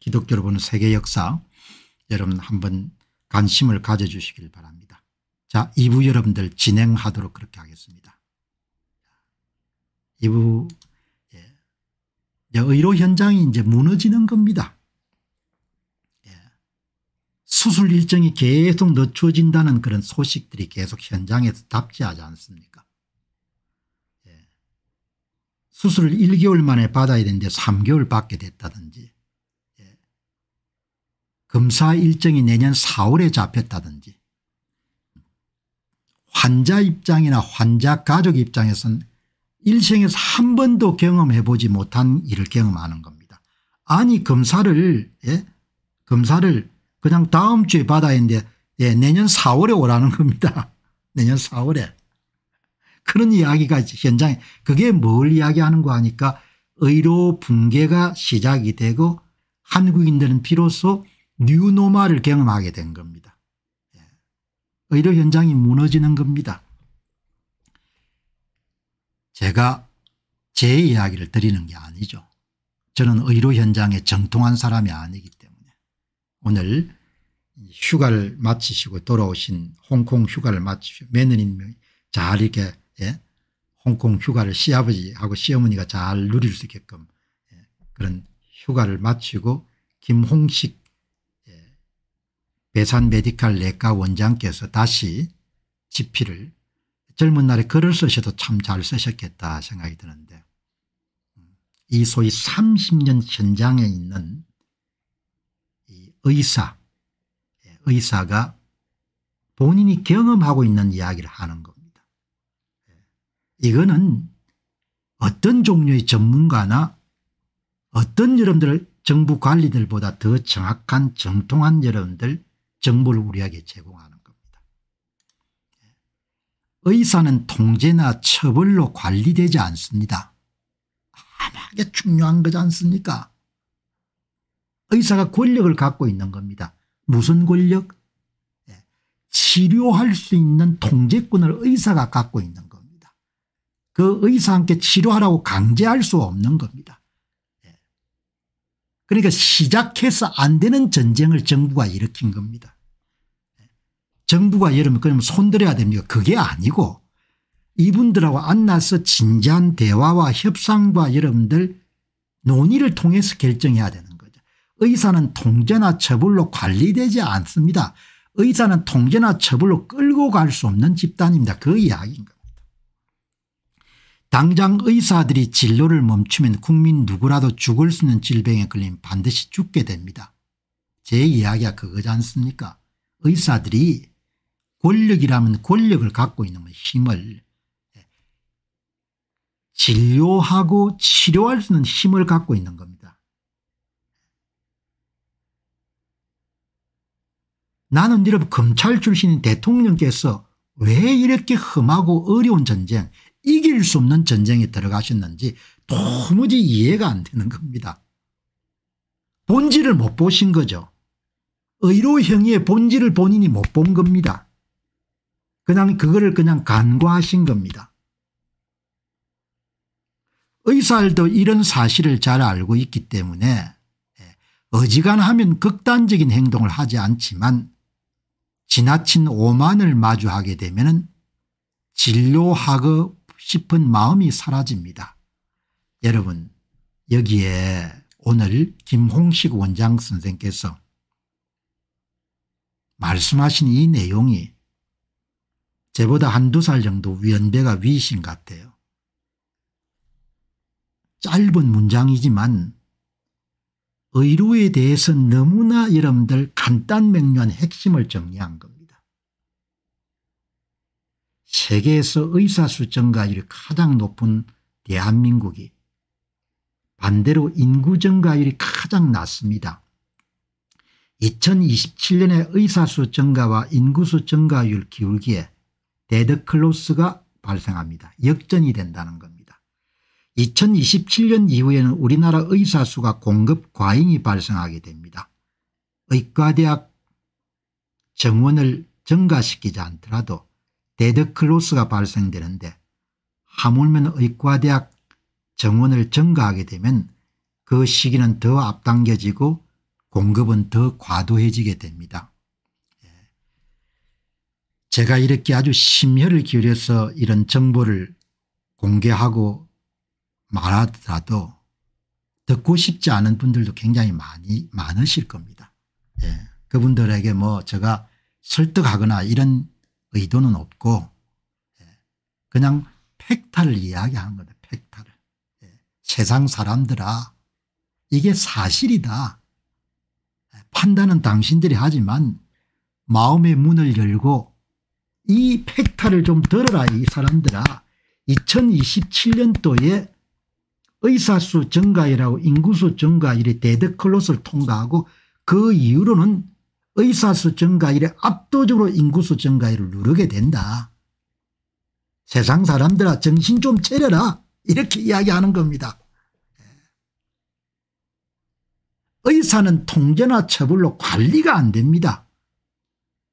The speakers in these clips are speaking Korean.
기독교로 보는 세계 역사 여러분 한번 관심을 가져주시길 바랍니다. 자 2부 여러분들 진행하도록 그렇게 하겠습니다. 2부 예. 의료 현장이 이제 무너지는 겁니다. 예. 수술 일정이 계속 늦춰진다는 그런 소식들이 계속 현장에서 답지하지 않습니까 예. 수술을 1개월 만에 받아야 되는데 3개월 받게 됐다든지 검사 일정이 내년 4월에 잡혔다든지 환자 입장이나 환자 가족 입장에서는 일생에서 한 번도 경험해 보지 못한 일을 경험하는 겁니다. 아니 검사를 예? 검사를 그냥 다음 주에 받아야 하는데 예, 내년 4월에 오라는 겁니다. 내년 4월에. 그런 이야기가 현장에 그게 뭘 이야기하는 거 하니까 의료 붕괴가 시작이 되고 한국인들은 비로소 뉴노마를 경험하게 된 겁니다. 예. 의료 현장이 무너지는 겁니다. 제가 제 이야기를 드리는 게 아니죠. 저는 의료 현장에 정통한 사람이 아니기 때문에 오늘 휴가를 마치시고 돌아오신 홍콩 휴가를 마치시고 며느님이잘 이렇게 예? 홍콩 휴가를 시아버지하고 시어머니가 잘 누릴 수 있게끔 예? 그런 휴가를 마치고 김홍식 배산 메디칼 내과 원장께서 다시 지피를 젊은 날에 글을 쓰셔도 참 잘 쓰셨겠다 생각이 드는데 이 소위 30년 현장에 있는 의사, 예, 의사가 본인이 경험하고 있는 이야기를 하는 겁니다. 예, 이거는 어떤 종류의 전문가나 어떤 여러분들 정부 관리들보다 더 정확한 정통한 여러분들 정보를 우리에게 제공하는 겁니다. 의사는 통제나 처벌로 관리되지 않습니다. 아무게 중요한 거지 않습니까? 의사가 권력을 갖고 있는 겁니다. 무슨 권력? 예, 치료할 수 있는 통제권을 의사가 갖고 있는 겁니다. 그 의사한테 치료하라고 강제할 수 없는 겁니다. 예, 그러니까 시작해서 안 되는 전쟁을 정부가 일으킨 겁니다. 정부가 여러분 그러면 손들어야 됩니까 그게 아니고 이분들하고 안나서 진지한 대화와 협상과 여러분들 논의를 통해서 결정해야 되는 거죠. 의사는 통제나 처벌로 관리되지 않습니다. 의사는 통제나 처벌로 끌고 갈 수 없는 집단입니다. 그 이야기인 겁니다. 당장 의사들이 진로를 멈추면 국민 누구라도 죽을 수 있는 질병에 걸리면 반드시 죽게 됩니다. 제 이야기가 그거지 않습니까 의사들이 권력이라면 권력을 갖고 있는 뭐 힘을 예, 진료하고 치료할 수 있는 힘을 갖고 있는 겁니다. 나는 여러 검찰 출신 대통령께서 왜 이렇게 험하고 어려운 전쟁 이길 수 없는 전쟁에 들어가셨는지 도무지 이해가 안 되는 겁니다. 본질을 못 보신 거죠. 의로 행의 본질을 본인이 못 본 겁니다. 그냥 그거를 그냥 간과하신 겁니다. 의사들도 이런 사실을 잘 알고 있기 때문에 예, 어지간하면 극단적인 행동을 하지 않지만 지나친 오만을 마주하게 되면 진료하고 싶은 마음이 사라집니다. 여러분 여기에 오늘 김홍식 원장 선생께서 말씀하신 이 내용이 제보다 한두 살 정도 위 연배가 위신 같아요. 짧은 문장이지만 의료에 대해서 너무나 여러분들 간단 명료한 핵심을 정리한 겁니다. 세계에서 의사수 증가율이 가장 높은 대한민국이 반대로 인구 증가율이 가장 낮습니다. 2 0 2 7년에 의사수 증가와 인구수 증가율 기울기에 데드클로스가 발생합니다. 역전이 된다는 겁니다. 2027년 이후에는 우리나라 의사 수가 공급 과잉이 발생하게 됩니다. 의과대학 정원을 증가시키지 않더라도 데드클로스가 발생되는데 하물며 의과대학 정원을 증가하게 되면 그 시기는 더 앞당겨지고 공급은 더 과도해지게 됩니다. 제가 이렇게 아주 심혈을 기울여서 이런 정보를 공개하고 말하더라도 듣고 싶지 않은 분들도 굉장히 많이 많으실 겁니다. 예. 그분들에게 뭐 제가 설득하거나 이런 의도는 없고 예. 그냥 팩타를 이야기하는 거다 팩타를. 예. 세상 사람들아 이게 사실이다. 판단은 당신들이 하지만 마음의 문을 열고 이 팩타를 좀 들어라 이 사람들아 2027년도에 의사수 증가율하고 인구수 증가율이 데드클로스를 통과하고 그 이후로는 의사수 증가율에 압도적으로 인구수 증가율을 누르게 된다. 세상 사람들아 정신 좀 차려라 이렇게 이야기하는 겁니다. 의사는 통제나 처벌로 관리가 안 됩니다.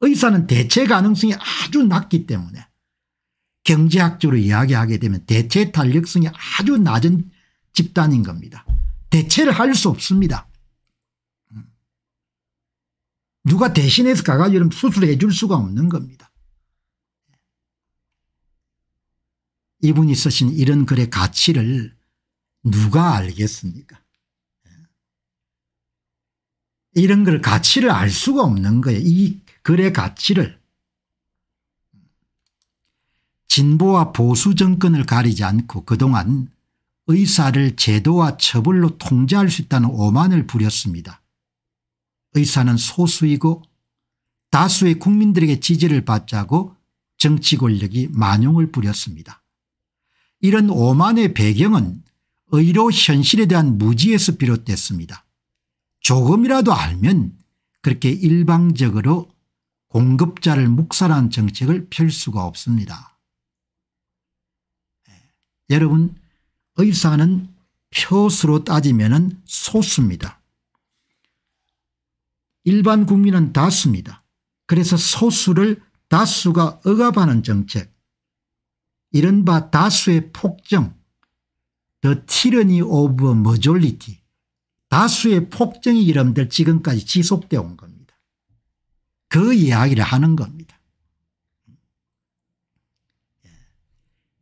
의사는 대체 가능성이 아주 낮기 때문에 경제학적으로 이야기하게 되면 대체 탄력성이 아주 낮은 집단인 겁니다. 대체를 할 수 없습니다. 음. 누가 대신해서 가가지고 수술해 줄 수가 없는 겁니다. 이분이 쓰신 이런 글의 가치를 누가 알겠습니까 예. 이런 걸 가치를 알 수가 없는 거예요. 이 글의 가치를 진보와 보수 정권을 가리지 않고 그동안 의사를 제도와 처벌로 통제할 수 있다는 오만을 부렸습니다. 의사는 소수이고 다수의 국민들에게 지지를 받자고 정치 권력이 만용을 부렸습니다. 이런 오만의 배경은 의료 현실에 대한 무지에서 비롯됐습니다. 조금이라도 알면 그렇게 일방적으로 공급자를 묵살한 정책을 펼 수가 없습니다. 예. 여러분 의사는 표수로 따지면 소수입니다. 일반 국민은 다수입니다. 그래서 소수를 다수가 억압하는 정책 이른바 다수의 폭정 The tyranny of majority 다수의 폭정이 이름들 지금까지 지속되어 온 겁니다. 그 이야기를 하는 겁니다.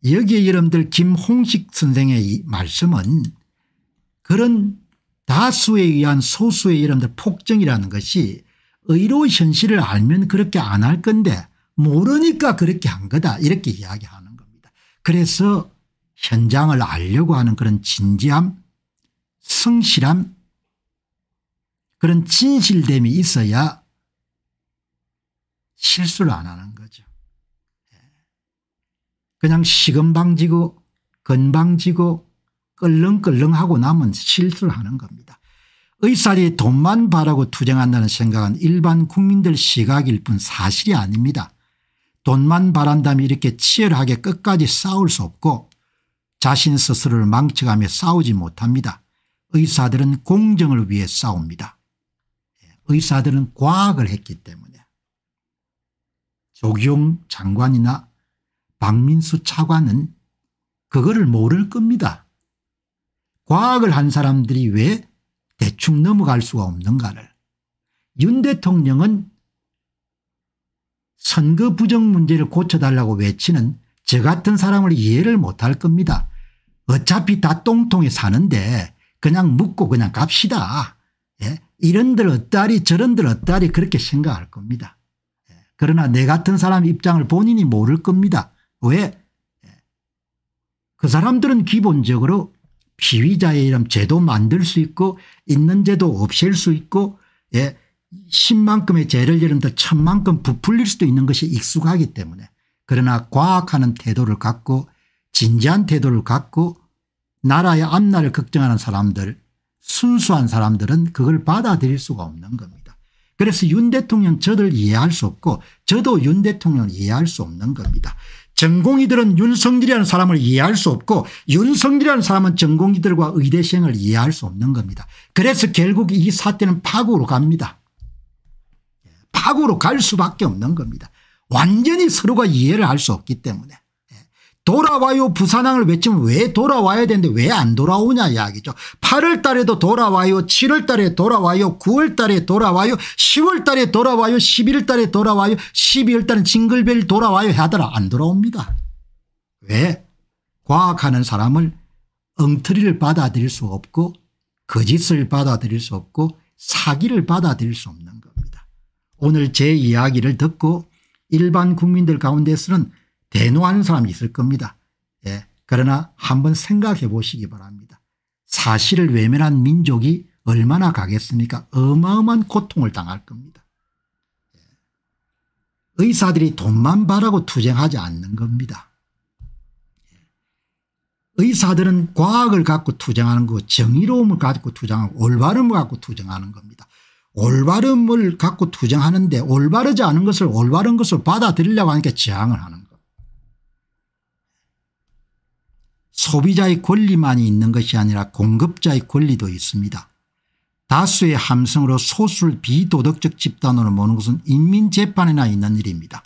예. 여기에 여러분들 김홍식 선생의 말씀은 그런 다수에 의한 소수의 여러분들 폭정이라는 것이 의로 현실을 알면 그렇게 안 할 건데 모르니까 그렇게 한 거다 이렇게 이야기하는 겁니다. 그래서 현장을 알려고 하는 그런 진지함 성실함 그런 진실됨이 있어야 실수를 안 하는 거죠. 그냥 시금방지고 건방지고 끌렁끌렁하고 나면 실수를 하는 겁니다. 의사들이 돈만 바라고 투쟁한다는 생각은 일반 국민들 시각일 뿐 사실이 아닙니다. 돈만 바란다면 이렇게 치열하게 끝까지 싸울 수 없고 자신 스스로를 망쳐가며 싸우지 못합니다. 의사들은 공정을 위해 싸웁니다. 예, 의사들은 과학을 했기 때문에. 조기용 장관이나 박민수 차관은 그거를 모를 겁니다. 과학을 한 사람들이 왜 대충 넘어갈 수가 없는가를 윤 대통령은 선거 부정 문제를 고쳐달라고 외치는 저 같은 사람을 이해를 못할 겁니다. 어차피 다 똥통에 사는데 그냥 묻고 그냥 갑시다. 예? 이런들 어따리 저런들 어따리 그렇게 생각할 겁니다. 그러나 내 같은 사람 입장을 본인이 모를 겁니다. 왜? 그 사람들은 기본적으로 피의자의 이름 제도 만들 수 있고 있는 제도 없앨 수 있고 예, 10만큼의 죄를 예를 들어 천만큼 부풀릴 수도 있는 것이 익숙하기 때문에 그러나 과학하는 태도를 갖고 진지한 태도를 갖고 나라의 앞날을 걱정하는 사람들 순수한 사람들은 그걸 받아들일 수가 없는 겁니다. 그래서 윤 대통령 저들 이해할 수 없고 저도 윤 대통령을 이해할 수 없는 겁니다. 전공이들은 윤석열이라는 사람을 이해할 수 없고 윤석열이라는 사람은 전공이들과 의대생을 이해할 수 없는 겁니다. 그래서 결국 이 사태는 파고로 갑니다. 예, 파고로갈 수밖에 없는 겁니다. 완전히 서로가 이해를 할 수 없기 때문에. 돌아와요 부산항을 외치면 왜 돌아와야 되는데 왜 안 돌아오냐 이야기죠. 8월 달에도 돌아와요 7월 달에 돌아와요 9월 달에 돌아와요 10월 달에 돌아와요 11월 달에 돌아와요 12월 달은 징글벨 돌아와요 하더라 안 돌아옵니다. 왜? 과학하는 사람을 엉터리를 받아들일 수 없고 거짓을 받아들일 수 없고 사기를 받아들일 수 없는 겁니다. 오늘 제 이야기를 듣고 일반 국민들 가운데서는 대노하는 사람이 있을 겁니다. 예. 그러나 한번 생각해 보시기 바랍니다. 사실을 외면한 민족이 얼마나 가겠습니까 어마어마한 고통을 당할 겁니다. 예. 의사들이 돈만 바라고 투쟁하지 않는 겁니다. 예, 의사들은 과학을 갖고 투쟁하는 거 정의로움을 갖고 투쟁하고 올바름을 갖고 투쟁하는 겁니다. 올바름을 갖고 투쟁하는데 올바르지 않은 것을 올바른 것을 받아들이려고 하니까 저항을 하는 겁니다. 소비자의 권리만이 있는 것이 아니라 공급자의 권리도 있습니다. 다수의 함성으로 소수를 비도덕적 집단으로 모는 것은 인민재판에나 있는 일입니다.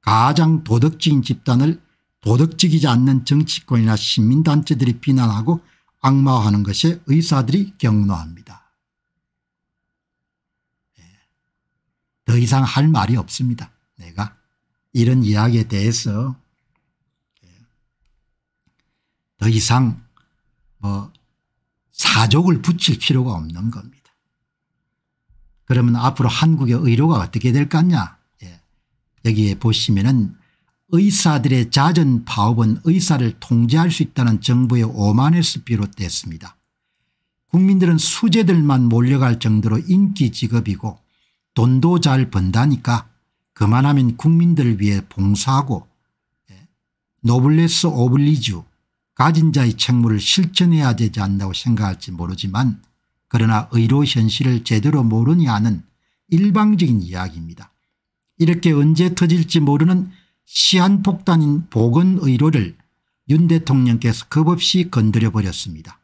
가장 도덕적인 집단을 도덕적이지 않는 정치권이나 시민단체들이 비난하고 악마화하는 것에 의사들이 경로합니다. 예. 더 이상 할 말이 없습니다. 내가 이런 이야기에 대해서 더 이상 뭐 사족을 붙일 필요가 없는 겁니다. 그러면 앞으로 한국의 의료가 어떻게 될 것냐 예. 여기에 보시면은 의사들의 잦은 파업은 의사를 통제할 수 있다는 정부의 오만에서 비롯됐습니다. 국민들은 수재들만 몰려갈 정도로 인기 직업이고 돈도 잘 번다니까 그만하면 국민들을 위해 봉사하고 예. 노블레스 오블리주 가진 자의 책무를 실천해야 되지 않다고 생각할지 모르지만 그러나 의료 현실을 제대로 모르냐 하는 일방적인 이야기입니다. 이렇게 언제 터질지 모르는 시한폭탄인 보건의료를 윤 대통령께서 겁없이 건드려버렸습니다.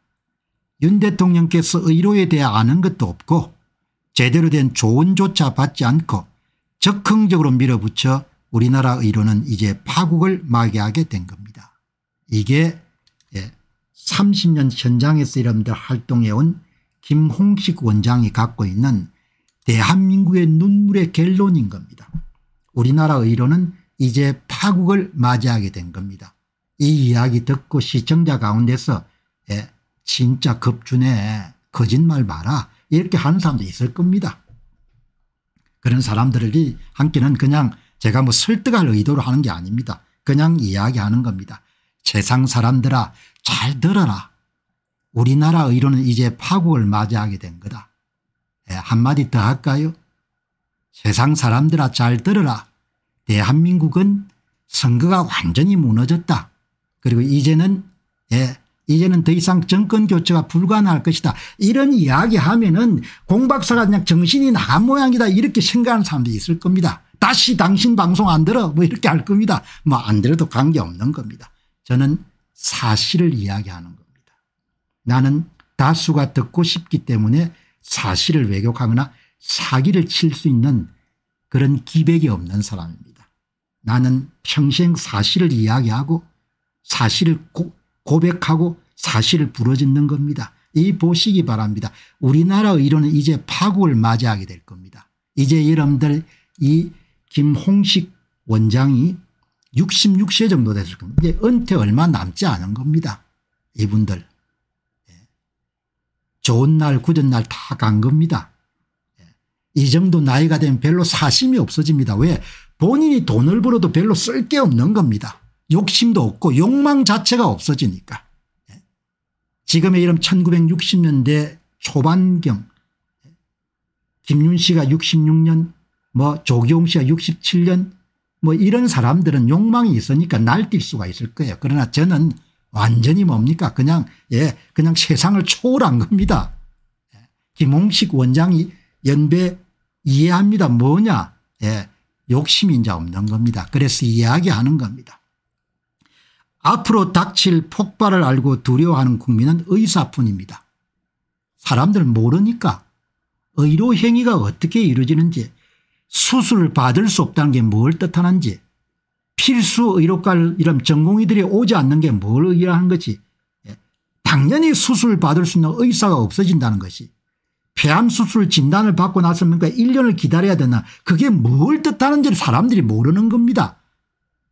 윤 대통령께서 의료에 대해 아는 것도 없고 제대로 된 조언조차 받지 않고 적흥적으로 밀어붙여 우리나라 의료는 이제 파국을 맞이하게 된 겁니다. 이게 30년 현장에서 여러분들 활동해온 김홍식 원장이 갖고 있는 대한민국의 눈물의 결론인 겁니다. 우리나라 의료는 이제 파국을 맞이하게 된 겁니다. 이 이야기 듣고 시청자 가운데서 예, 진짜 급주네 거짓말 마라 이렇게 하는 사람도 있을 겁니다. 그런 사람들이 함께는 그냥 제가 뭐 설득할 의도로 하는 게 아닙니다. 그냥 이야기하는 겁니다. 세상 사람들아 잘 들어라. 우리나라 의료는 이제 파국을 맞이하게 된 거다. 네, 한마디 더 할까요? 세상 사람들아 잘 들어라. 대한민국은 선거가 완전히 무너졌다. 그리고 이제는 예, 이제는 더 이상 정권 교체가 불가능할 것이다. 이런 이야기하면 은 공박사가 그냥 정신이 나간 모양이다 이렇게 생각하는 사람도 있을 겁니다. 다시 당신 방송 안 들어 뭐 이렇게 할 겁니다. 뭐 안 들어도 관계없는 겁니다. 저는 사실을 이야기하는 겁니다. 나는 다수가 듣고 싶기 때문에 사실을 왜곡하거나 사기를 칠 수 있는 그런 기백이 없는 사람입니다. 나는 평생 사실을 이야기하고 사실을 고, 고백하고 사실을 부러짓는 겁니다. 이 보시기 바랍니다. 우리나라 의료는 이제 파국을 맞이하게 될 겁니다. 이제 여러분들 이 김홍식 원장이 66세 정도 됐을 겁니다. 이제 은퇴 얼마 남지 않은 겁니다. 이분들. 예. 좋은 날 굳은 날 다 간 겁니다. 예. 이 정도 나이가 되면 별로 사심이 없어집니다. 왜 본인이 돈을 벌어도 별로 쓸 게 없는 겁니다. 욕심도 없고 욕망 자체가 없어지니까. 예. 지금의 이름 1960년대 초반경 김윤 씨가 66년 뭐 조기용 씨가 67년 뭐 이런 사람들은 욕망이 있으니까 날뛸 수가 있을 거예요. 그러나 저는 완전히 뭡니까 그냥 예 그냥 세상을 초월한 겁니다. 예, 김홍식 원장이 연배 이해합니다. 뭐냐 예 욕심이 이제 없는 겁니다. 그래서 이야기하는 겁니다. 앞으로 닥칠 폭발을 알고 두려워하는 국민은 의사뿐입니다. 사람들 모르니까 의료 행위가 어떻게 이루어지는지 수술을 받을 수 없다는 게 뭘 뜻하는지 필수 의료과를 이런 전공의들이 오지 않는 게 뭘 의미하는 것이 예. 당연히 수술 을 받을 수 있는 의사가 없어진다는 것이 폐암 수술 진단을 받고 나서면 1년을 기다려야 되나 그게 뭘 뜻하는지를 사람들이 모르는 겁니다.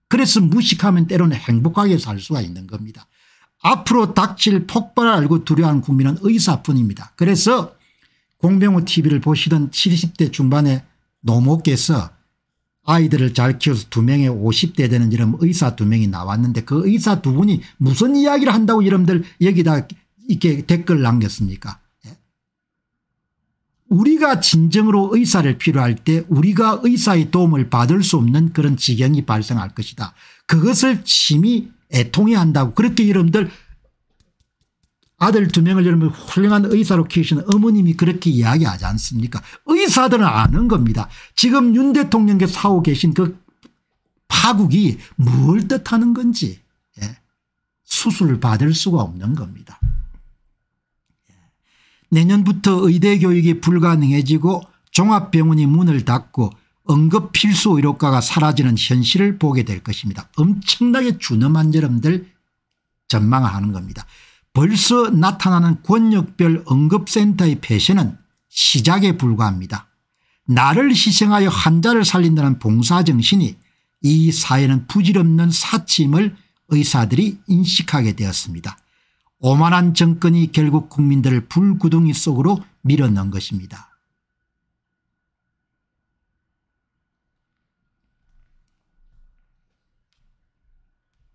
그래서 무식하면 때로는 행복하게 살 수가 있는 겁니다. 앞으로 닥칠 폭발을 알고 두려워하는 국민은 의사뿐입니다. 그래서 공병호 tv를 보시던 70대 중반에 노모께서 아이들을 잘 키워서 두 명에 50대 되는 이런 의사 두 명이 나왔는데 그 의사 두 분이 무슨 이야기를 한다고 여러분들 여기다 이렇게 댓글 남겼습니까 예? 우리가 진정으로 의사를 필요할 때 우리가 의사의 도움을 받을 수 없는 그런 지경이 발생할 것이다. 그것을 심히 애통해 한다고 그렇게 여러분들 아들 두 명을 여러분 훌륭한 의사로 키우시는 어머님이 그렇게 이야기하지 않습니까 의사들은 아는 겁니다. 지금 윤 대통령께서 하고 계신 그 파국이 뭘 뜻하는 건지 예. 수술을 받을 수가 없는 겁니다. 예. 내년부터 의대 교육이 불가능해지고 종합병원이 문을 닫고 응급 필수 의료과가 사라지는 현실을 보게 될 것입니다. 엄청나게 준엄한 여러분들 전망하는 겁니다. 벌써 나타나는 권력별 응급센터의 폐쇄는 시작에 불과합니다. 나를 희생하여 환자를 살린다는 봉사정신이 이 사회는 부질없는 사치임을 의사들이 인식하게 되었습니다. 오만한 정권이 결국 국민들을 불구덩이 속으로 밀어넣은 것입니다.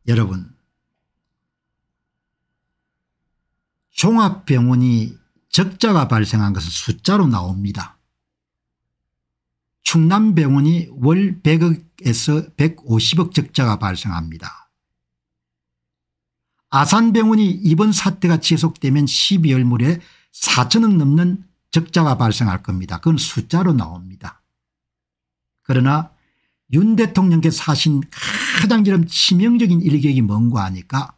여러분 종합병원이 적자가 발생한 것은 숫자로 나옵니다. 충남병원이 월 100억에서 150억 적자가 발생합니다. 아산병원이 이번 사태가 지속되면 12월 물에 4천억 넘는 적자가 발생할 겁니다. 그건 숫자로 나옵니다. 그러나 윤 대통령께서 하신 가장 지금 치명적인 일격이 뭔가 하니까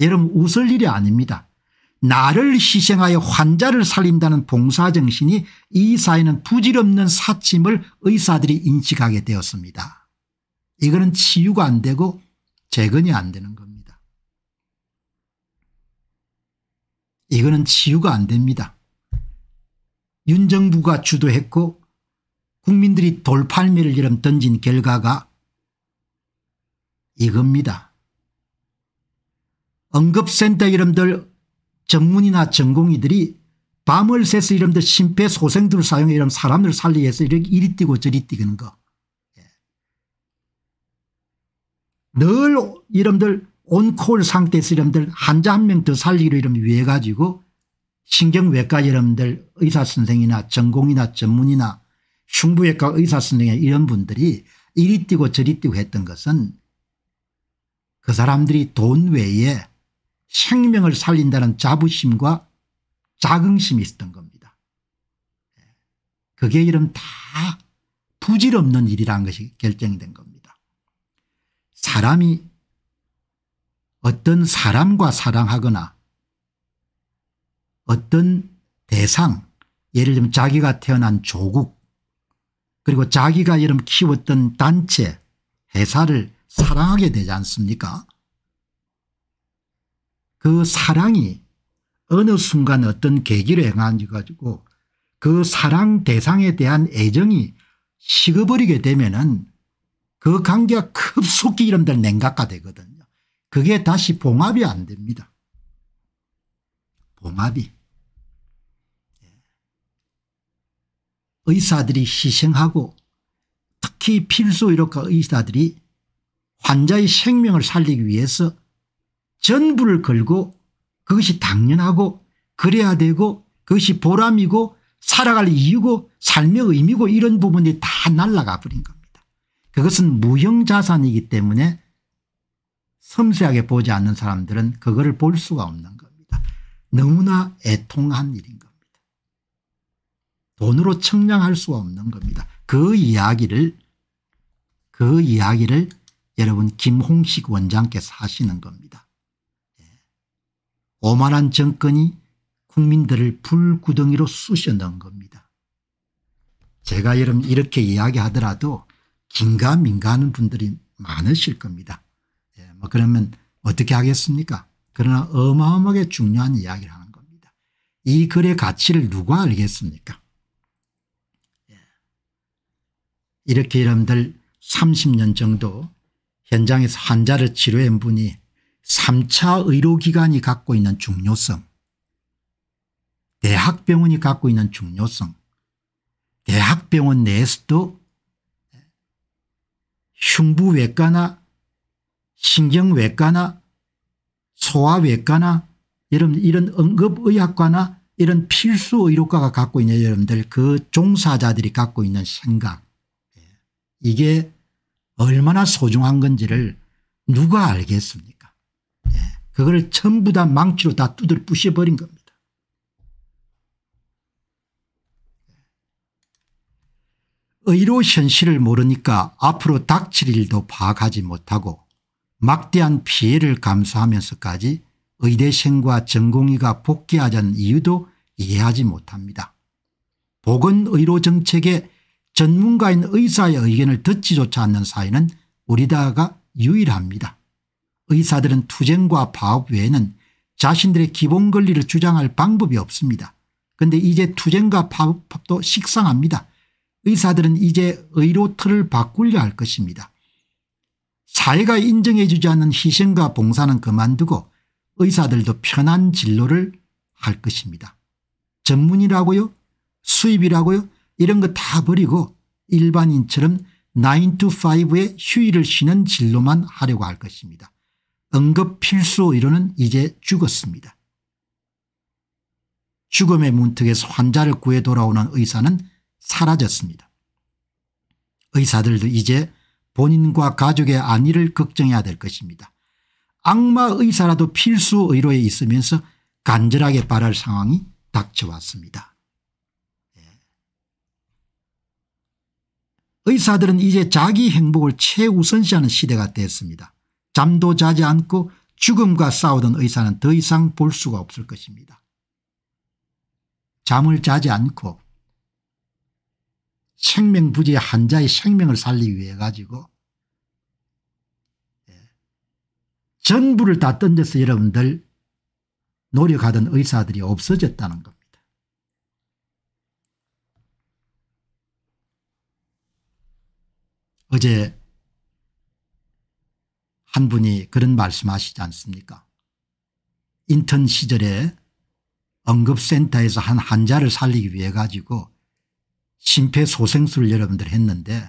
여러분 웃을 일이 아닙니다. 나를 희생하여 환자를 살린다는 봉사정신이 이 사회는 부질없는 사침을 의사들이 인식하게 되었습니다. 이거는 치유가 안 되고 재건이 안 되는 겁니다. 이거는 치유가 안 됩니다. 윤정부가 주도했고 국민들이 돌팔미를 이름 던진 결과가 이겁니다. 응급센터 이름들 전문이나 전공의들이 밤을 새서 이름들 심폐소생술 사용해 이런 사람들 을 살리기 위해서 이렇게 이리 뛰고 저리 뛰는 거. 예. 늘 이름들 온콜 상태에서 이름들 환자 한 명 더 살리기로 이름 위해 가지고 신경외과 이름들 의사선생이나 전공이나 전문이나 흉부외과 의사선생이 이런 분들이 이리 뛰고 저리 뛰고 했던 것은 그 사람들이 돈 외에 생명을 살린다는 자부심과 자긍심이 있었던 겁니다. 그게 이름 다 부질없는 일이라는 것이 결정된 겁니다. 사람이 어떤 사람과 사랑하거나 어떤 대상 예를 들면 자기가 태어난 조국 그리고 자기가 이름 키웠던 단체 회사를 사랑하게 되지 않습니까 그 사랑이 어느 순간 어떤 계기를 행한지 가지고 그 사랑 대상에 대한 애정이 식어버리게 되면은 그 관계가 급속히 이름들 냉각화 되거든요. 그게 다시 봉합이 안 됩니다. 봉합이. 예. 의사들이 희생하고 특히 필수 의료과 의사들이 환자의 생명을 살리기 위해서 전부를 걸고 그것이 당연하고 그래야 되고 그것이 보람이고 살아갈 이유고 삶의 의미고 이런 부분이 다 날아가 버린 겁니다. 그것은 무형자산이기 때문에 섬세하게 보지 않는 사람들은 그거를 볼 수가 없는 겁니다. 너무나 애통한 일인 겁니다. 돈으로 청량할 수가 없는 겁니다. 그 이야기를 그 이야기를 여러분 김홍식 원장께서 하시는 겁니다. 오만한 정권이 국민들을 불구덩이로 쑤셔넣은 겁니다. 제가 여러분 이렇게 이야기하더라도 긴가민가 하는 분들이 많으실 겁니다. 예, 뭐 그러면 어떻게 하겠습니까 그러나 어마어마하게 중요한 이야기를 하는 겁니다. 이 글의 가치를 누가 알겠습니까 예. 이렇게 여러분들 30년 정도 현장에서 환자를 치료한 분이 3차 의료기관이 갖고 있는 중요성, 대학병원이 갖고 있는 중요성, 대학병원 내에서도 흉부외과나 신경외과나 소아외과나 여러분 이런 응급의학과나 이런 필수의료과가 갖고 있는 여러분들 그 종사자들이 갖고 있는 생각 이게 얼마나 소중한 건지를 누가 알겠습니까 그걸 전부 다 망치로 다 두들 부셔버린 겁니다. 의로 현실을 모르니까 앞으로 닥칠 일도 파악하지 못하고 막대한 피해를 감수하면서까지 의대생과 전공의가 복귀하자는 이유도 이해하지 못합니다. 보건의료 정책에 전문가인 의사의 의견을 듣지조차 않는 사회는 우리다가 유일합니다. 의사들은 투쟁과 파업 외에는 자신들의 기본 권리를 주장할 방법이 없습니다. 그런데 이제 투쟁과 파업도 식상합니다. 의사들은 이제 의료 틀을 바꾸려 할 것입니다. 사회가 인정해 주지 않는 희생과 봉사는 그만두고 의사들도 편한 진로를 할 것입니다. 전문이라고요 수입이라고요 이런 거 다 버리고 일반인처럼 9 to 5의 휴일을 쉬는 진로만 하려고 할 것입니다. 응급필수 의료는 이제 죽었습니다. 죽음의 문턱에서 환자를 구해 돌아오는 의사는 사라졌습니다. 의사들도 이제 본인과 가족의 안위를 걱정해야 될 것입니다. 악마 의사라도 필수 의료에 있으면서 간절하게 바랄 상황이 닥쳐왔습니다. 예. 의사들은 이제 자기 행복을 최우선시하는 시대가 됐습니다. 잠도 자지 않고 죽음과 싸우던 의사는 더 이상 볼 수가 없을 것입니다. 잠을 자지 않고 생명부지의 환자의 생명을 살리기 위해 가지고 예, 전부를 다 던져서 여러분들 노력하던 의사들이 없어졌다는 겁니다. 어제 한 분이 그런 말씀하시지 않습니까 인턴 시절에 응급센터에서 한 환자를 살리기 위해 가지고 심폐소생술 여러분들 했는데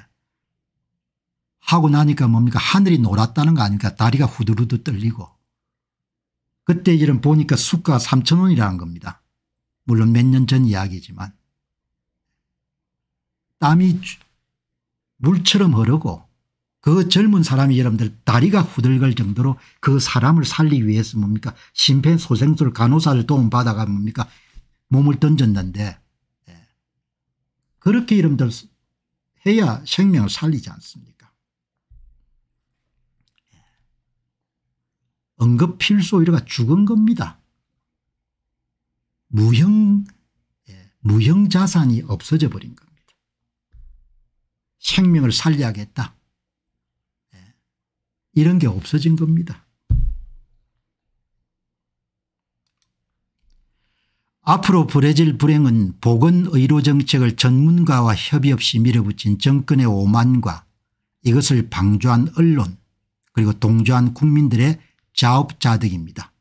하고 나니까 뭡니까 하늘이 놀았다는거 아닙니까 다리가 후두루두 떨리고 그때 이런 보니까 수가 3천 원이라는 겁니다. 물론 몇 년 전 이야기지만 땀이 물처럼 흐르고 그 젊은 사람이 여러분들 다리가 후들갈 정도로 그 사람을 살리기 위해서 뭡니까 심폐소생술 간호사를 도움받아가 뭡니까 몸을 던졌는데 예. 그렇게 여러분들 해야 생명을 살리지 않습니까 응급필소 예. 이러가 죽은 겁니다. 무형 예, 무형 자산이 없어져 버린 겁니다. 생명을 살려야겠다. 이런 게 없어진 겁니다. 앞으로 브레질 불행은 보건 의료 정책을 전문가와 협의 없이 밀어붙인 정권의 오만과 이것을 방조한 언론 그리고 동조한 국민들의 자업자득입니다.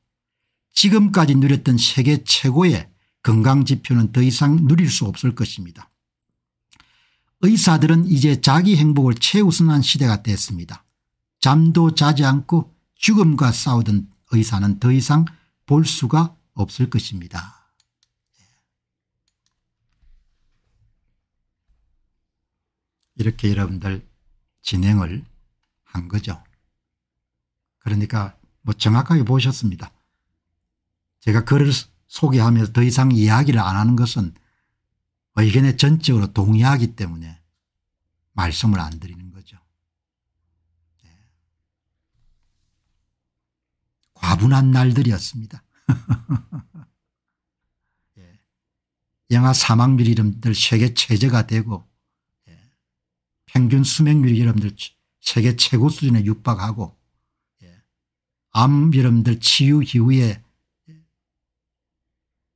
지금까지 누렸던 세계 최고의 건강지표는 더 이상 누릴 수 없을 것입니다. 의사들은 이제 자기 행복을 최우선한 시대가 됐습니다. 잠도 자지 않고 죽음과 싸우던 의사는 더 이상 볼 수가 없을 것입니다. 이렇게 여러분들 진행을 한 거죠. 그러니까 뭐 정확하게 보셨습니다. 제가 글을 소개하면서 더 이상 이야기를 안 하는 것은 의견에 전적으로 동의하기 때문에 말씀을 안 드리는 과분한 날들이었습니다. 예. 영하 사망률이 여들 세계 최저가 되고 예. 평균 수명률이 여들 세계 최고 수준에 육박하고 예. 암여러들 치유 이후에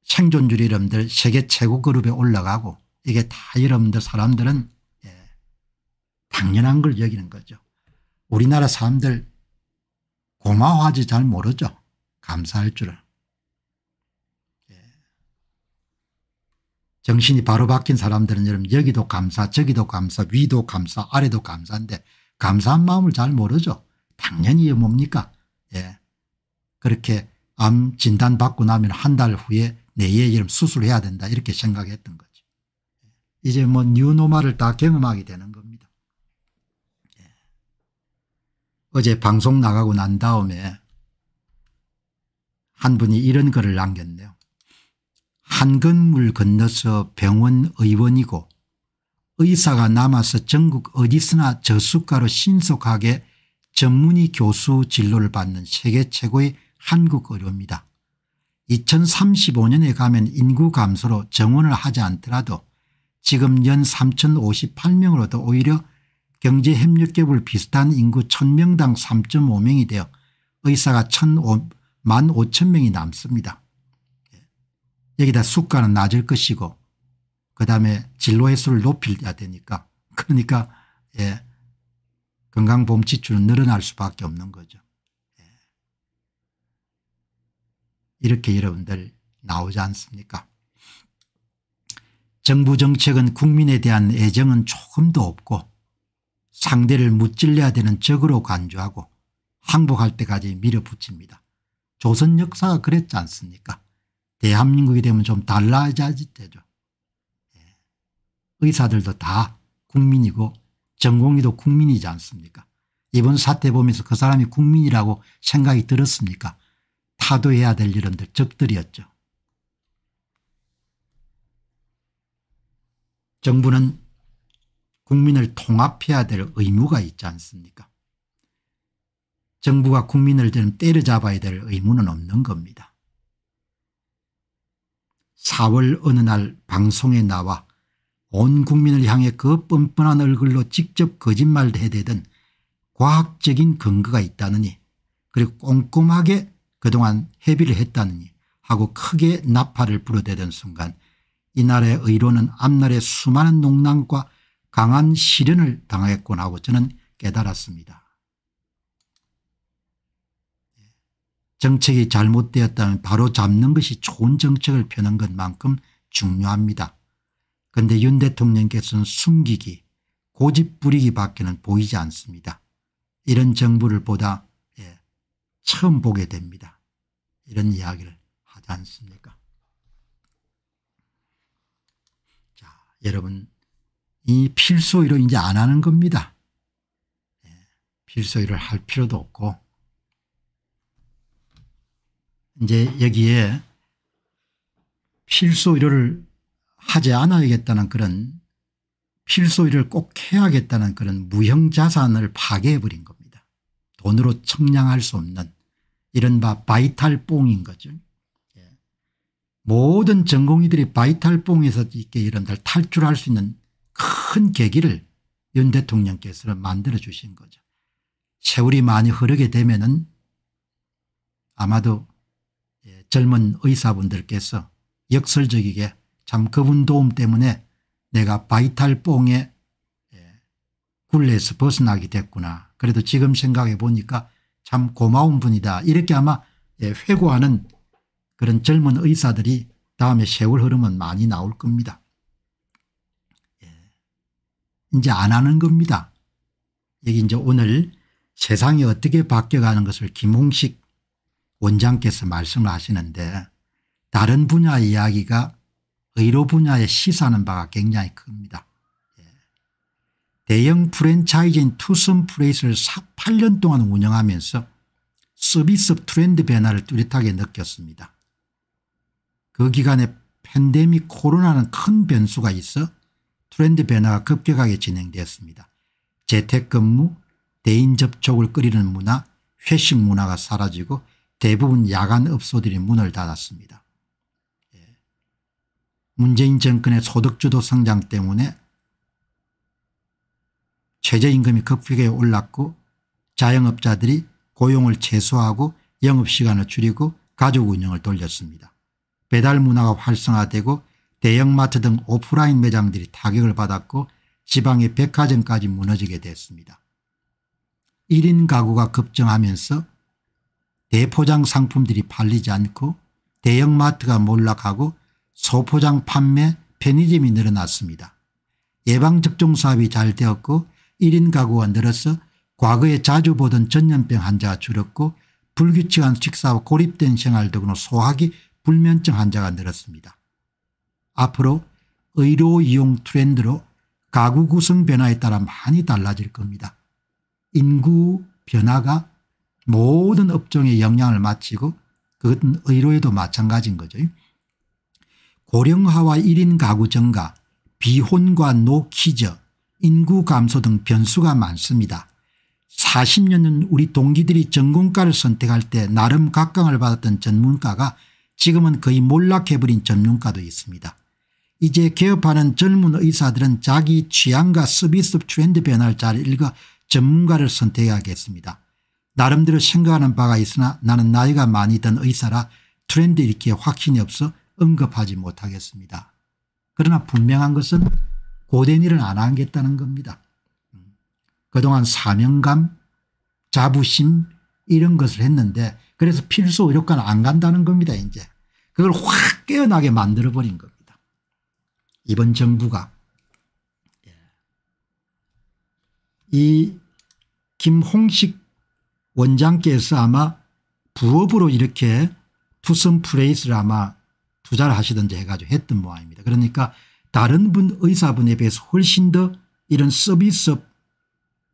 생존율이 여들 세계 최고 그룹에 올라가고 이게 다 여러분들 사람들은 당연한 걸 여기는 거죠. 우리나라 사람들 고마워하지 잘 모르죠. 감사할 줄은 예. 정신이 바로 바뀐 사람들은 여러분 여기도 감사 저기도 감사 위도 감사 아래도 감사인데 감사한 마음을 잘 모르죠. 당연히 뭡니까 예. 그렇게 암 진단받고 나면 한 달 후에 내에 이름 수술해야 된다 이렇게 생각했던 거지 이제 뭐 뉴노마를 다 경험하게 되는 겁니다. 어제 방송 나가고 난 다음에 한 분이 이런 글을 남겼네요. 한 건물 건너서 병원 의원이고 의사가 남아서 전국 어디서나 저수가로 신속하게 전문의 교수 진로를 받는 세계 최고의 한국 의료입니다. 2035년에 가면 인구 감소로 정원을 하지 않더라도 지금 연 3058명으로도 오히려 경제협력개발 비슷한 인구 1000명당 3.5명이 되어 의사가 1,500, 5 0명이 남습니다. 예. 여기다 수가는 낮을 것이고 그다음에 진로 횟수를 높여야 되니까 그러니까 예, 건강보험 지출은 늘어날 수밖에 없는 거죠. 예. 이렇게 여러분들 나오지 않습니까 정부 정책은 국민에 대한 애정은 조금도 없고 상대를 무찔려야 되는 적으로 간주하고 항복할 때까지 밀어붙입니다. 조선 역사가 그랬지 않습니까 대한민국이 되면 좀 달라져야지 되죠. 예. 의사들도 다 국민이고 전공의도 국민이지 않습니까 이번 사태 보면서 그 사람이 국민이라고 생각이 들었습니까 타도해야 될 이런들 적들이었죠. 정부는 국민을 통합해야 될 의무가 있지 않습니까 정부가 국민을 때려잡아야 될 의무는 없는 겁니다. 4월 어느 날 방송에 나와 온 국민을 향해 그 뻔뻔한 얼굴로 직접 거짓말을 해대던 과학적인 근거가 있다느니 그리고 꼼꼼하게 그동안 회비를 했다느니 하고 크게 나팔을 불어대던 순간 이날의 의로는 앞날의 수많은 농락과 강한 시련을 당하겠구나 하고 저는 깨달았습니다. 정책이 잘못되었다면 바로 잡는 것이 좋은 정책을 펴는 것만큼 중요합니다. 그런데 윤 대통령께서는 숨기기 고집 부리기 밖에는 보이지 않습니다. 이런 정부를 보다 예, 처음 보게 됩니다. 이런 이야기를 하지 않습니까 자 여러분 이필소의료 이제 안 하는 겁니다. 예, 필소의를할 필요도 없고 이제 여기에 필소 의료를 하지 않아야겠다는 그런 필소 의료를 꼭 해야겠다는 그런 무형 자산을 파괴해버린 겁니다. 돈으로 청량할 수 없는 이른바 바이탈 뽕인 거죠. 예. 모든 전공의들이 바이탈 뽕에서 이렇게 이런 달 탈출할 수 있는 큰 계기를 윤 대통령께서는 만들어 주신 거죠. 세월이 많이 흐르게 되면은 아마도 예, 젊은 의사분들께서 역설적이게 참 그분 도움 때문에 내가 바이탈 뽕에 예, 굴레에서 벗어나게 됐구나. 그래도 지금 생각해 보니까 참 고마운 분이다. 이렇게 아마 예, 회고하는 그런 젊은 의사들이 다음에 세월 흐름은 많이 나올 겁니다. 이제 안 하는 겁니다. 여기 이제 오늘 세상이 어떻게 바뀌어가는 것을 김홍식 원장께서 말씀을 하시는데 다른 분야의 이야기가 의료 분야에 시사하는 바가 굉장히 큽니다. 예. 대형 프랜차이즈인 투썸 프레이스를 8년 동안 운영하면서 서비스 트렌드 변화를 뚜렷하게 느꼈습니다. 그 기간에 팬데믹 코로나는 큰 변수가 있어 트렌드 변화가 급격하게 진행되었습니다. 재택근무, 대인 접촉을 끓이는 문화, 회식 문화가 사라지고 대부분 야간 업소들이 문을 닫았습니다. 예. 문재인 정권의 소득주도 성장 때문에 최저임금이 급격히 올랐고 자영업자들이 고용을 최소화하고 영업시간을 줄이고 가족 운영을 돌렸습니다. 배달 문화가 활성화되고 대형마트 등 오프라인 매장들이 타격을 받았고 지방의 백화점까지 무너지게 됐습니다. 1인 가구가 급증하면서 대포장 상품들이 팔리지 않고 대형마트가 몰락하고 소포장 판매 편의점이 늘어났습니다. 예방접종 사업이 잘 되었고 1인 가구가 늘어서 과거에 자주 보던 전염병 환자가 줄었고 불규칙한 식사와 고립된 생활 등으로 소화기 불면증 환자가 늘었습니다. 앞으로 의료 이용 트렌드로 가구 구성 변화에 따라 많이 달라질 겁니다. 인구 변화가 모든 업종에 영향을 마치고 그것은 의료에도 마찬가지인 거죠. 고령화와 1인 가구 증가, 비혼과 노키저, 인구 감소 등 변수가 많습니다. 40년은 우리 동기들이 전공과를 선택할 때 나름 각광을 받았던 전문가가 지금은 거의 몰락해버린 전문가도 있습니다. 이제 개업하는 젊은 의사들은 자기 취향과 서비스 트렌드 변화를 잘 읽어 전문가를 선택해야겠습니다. 나름대로 생각하는 바가 있으나 나는 나이가 많이 든 의사라 트렌드 읽기에 확신이 없어 언급하지 못하겠습니다. 그러나 분명한 것은 고된 일은안 하겠다는 겁니다. 음. 그동안 사명감 자부심 이런 것을 했는데 그래서 필수 의료과는 안 간다는 겁니다 이제. 그걸 확 깨어나게 만들어버린 겁니다. 이번 정부가 이 김홍식 원장께서 아마 부업으로 이렇게 투썸 프레이스를 아마 투자를 하시던지 해가지고 했던 모양입니다. 그러니까 다른 분 의사분에 비해서 훨씬 더 이런 서비스업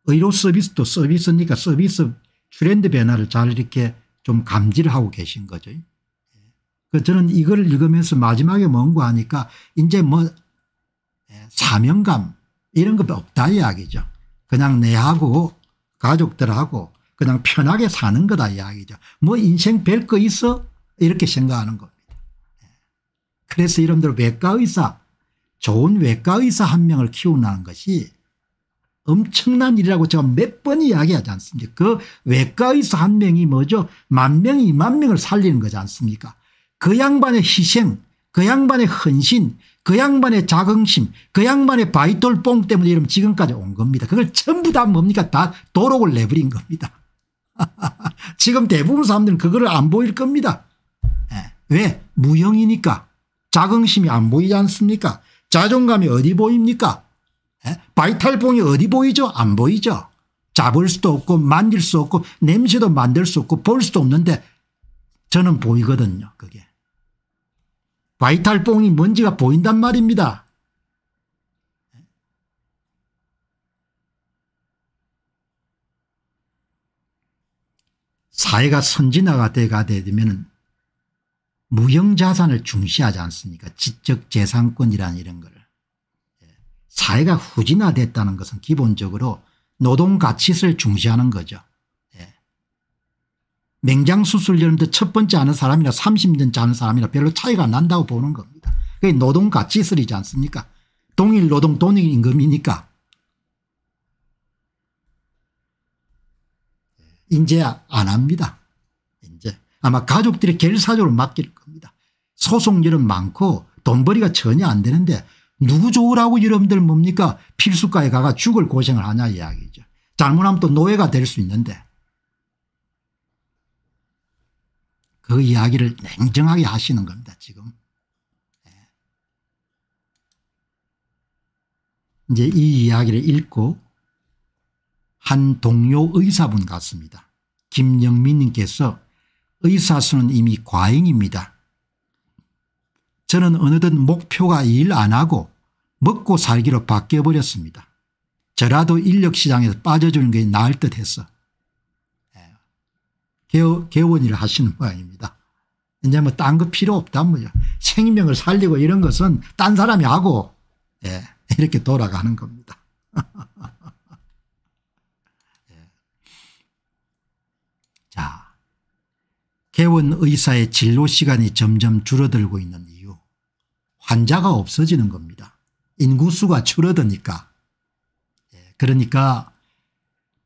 의료 서비스도 서비스니까 서비스 트렌드 변화를 잘 이렇게 좀 감지를 하고 계신 거죠. 그 저는 이걸 읽으면서 마지막에 뭔가 하니까 이제 뭐 예, 사명감 이런 거 없다 이야기죠. 그냥 내하고 가족들하고 그냥 편하게 사는 거다 이야기죠. 뭐 인생 별 거 있어? 이렇게 생각하는 겁니다. 예. 그래서 이름대 외과의사 좋은 외과의사 한 명을 키우는 것이 엄청난 일이라고 제가 몇 번 이야기하지 않습니까 그 외과의사 한 명이 뭐죠 만 명이 2만 명을 살리는 거지 않습니까 그 양반의 희생, 그 양반의 헌신, 그 양반의 자긍심, 그 양반의 바이돌뽕 때문에 이름 지금까지 온 겁니다. 그걸 전부 다 뭡니까? 다 도록을 내버린 겁니다. 지금 대부분 사람들은 그거를 안 보일 겁니다. 예. 왜? 무형이니까. 자긍심이 안 보이지 않습니까? 자존감이 어디 보입니까? 예? 바이탈뽕이 어디 보이죠? 안 보이죠. 잡을 수도 없고 만질 수 없고 냄새도 만들 수 없고 볼 수도 없는데 저는 보이거든요. 그게. 바이탈 뽕이 뭔지가 보인단 말입니다. 사회가 선진화가 돼가 되면 무형자산을 중시하지 않습니까 지적재산권이란 이런 걸. 예. 사회가 후진화됐다는 것은 기본적으로 노동가치를 중시하는 거죠. 맹장 수술 예를 들어 첫 번째 하는 사람이나 30년째 하는 사람이나 별로 차이가 난다고 보는 겁니다. 그게 노동 가치설이지 않습니까? 동일 노동 동일 임금이니까. 이제 안 합니다. 이제 아마 가족들이 결사적으로 맡길 겁니다. 소송률은 많고 돈벌이가 전혀 안 되는데 누구 좋으라고 여러분들 뭡니까 필수가에 가가 죽을 고생을 하냐 이야기죠. 잘못하면 또 노예가 될 수 있는데 그 이야기를 냉정하게 하시는 겁니다 지금. 예. 이제 이 이야기를 읽고 한 동료 의사분 같습니다. 김영민님께서 의사수는 이미 과잉입니다. 저는 어느덧 목표가 일 안 하고 먹고 살기로 바뀌어버렸습니다. 저라도 인력시장에서 빠져주는 게 나을 듯 했어. 개원, 개원을 하시는 모양입니다. 왜냐하딴거 필요 없단 말이야. 생명을 살리고 이런 것은 딴 사람이 하고 예, 이렇게 돌아가는 겁니다. 예. 자, 개원 의사의 진료 시간이 점점 줄어들고 있는 이유 환자가 없어지는 겁니다. 인구수가 줄어드니까 예, 그러니까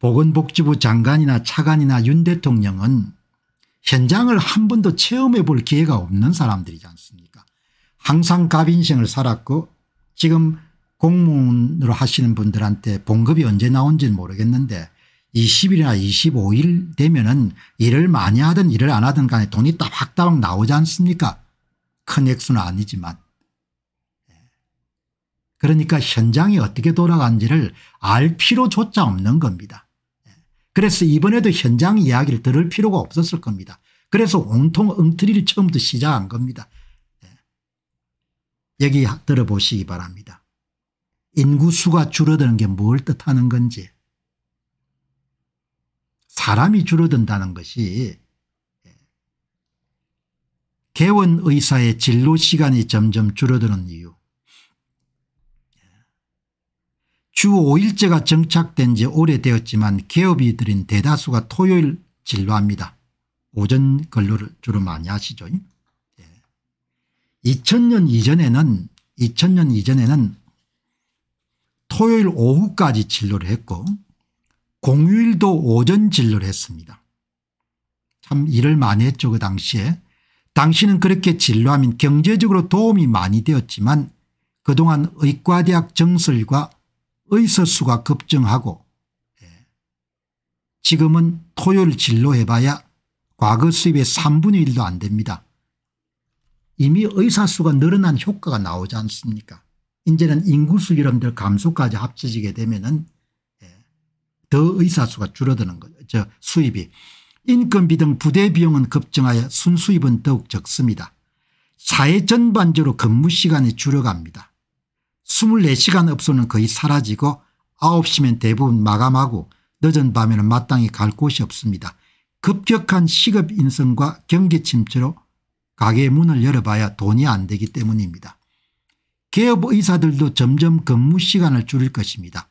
보건복지부 장관이나 차관이나 윤 대통령은 현장을 한 번도 체험해 볼 기회가 없는 사람들이지 않습니까 항상 갑인생을 살았고 지금 공무원으로 하시는 분들한테 봉급이 언제 나온지는 모르겠는데 20일이나 25일 되면 은 일을 많이 하든 일을 안 하든 간에 돈이 따박따박 나오지 않습니까 큰 액수는 아니지만 예. 그러니까 현장이 어떻게 돌아간지를 알 필요조차 없는 겁니다. 그래서 이번에도 현장 이야기를 들을 필요가 없었을 겁니다. 그래서 온통 엉터리를 처음부터 시작한 겁니다. 예. 여기 들어보시기 바랍니다. 인구수가 줄어드는 게 뭘 뜻하는 건지 사람이 줄어든다는 것이 예. 개원 의사의 진로 시간이 점점 줄어드는 이유 주 5일제가 정착된 지 오래되었지만 개업이들인 대다수가 토요일 진료합니다. 오전 근로를 주로 많이 하시죠. 2000년 예. 이전에는 2000년 이전에는 토요일 오후까지 진료를 했고 공휴일도 오전 진료를 했습니다. 참 일을 많이 했죠 그 당시에. 당시는 그렇게 진료하면 경제적으로 도움이 많이 되었지만 그동안 의과대학 정설과 의사수가 급증하고 예, 지금은 토요일 진로해봐야 과거 수입의 3분의 1도 안 됩니다. 이미 의사수가 늘어난 효과가 나오지 않습니까 이제는 인구수 여러분들 감소까지 합쳐지게 되면 은더 예, 의사수가 줄어드는 거죠. 수입이. 인건비 등 부대비용은 급증하여 순수입은 더욱 적습니다. 사회 전반적으로 근무 시간이 줄어갑니다. 24시간 업소는 거의 사라지고 9시면 대부분 마감하고 늦은 밤에는 마땅히 갈 곳이 없습니다. 급격한 시급 인성과 경기 침체로 가게 문을 열어봐야 돈이 안 되기 때문입니다. 개업 의사들도 점점 근무 시간을 줄일 것입니다.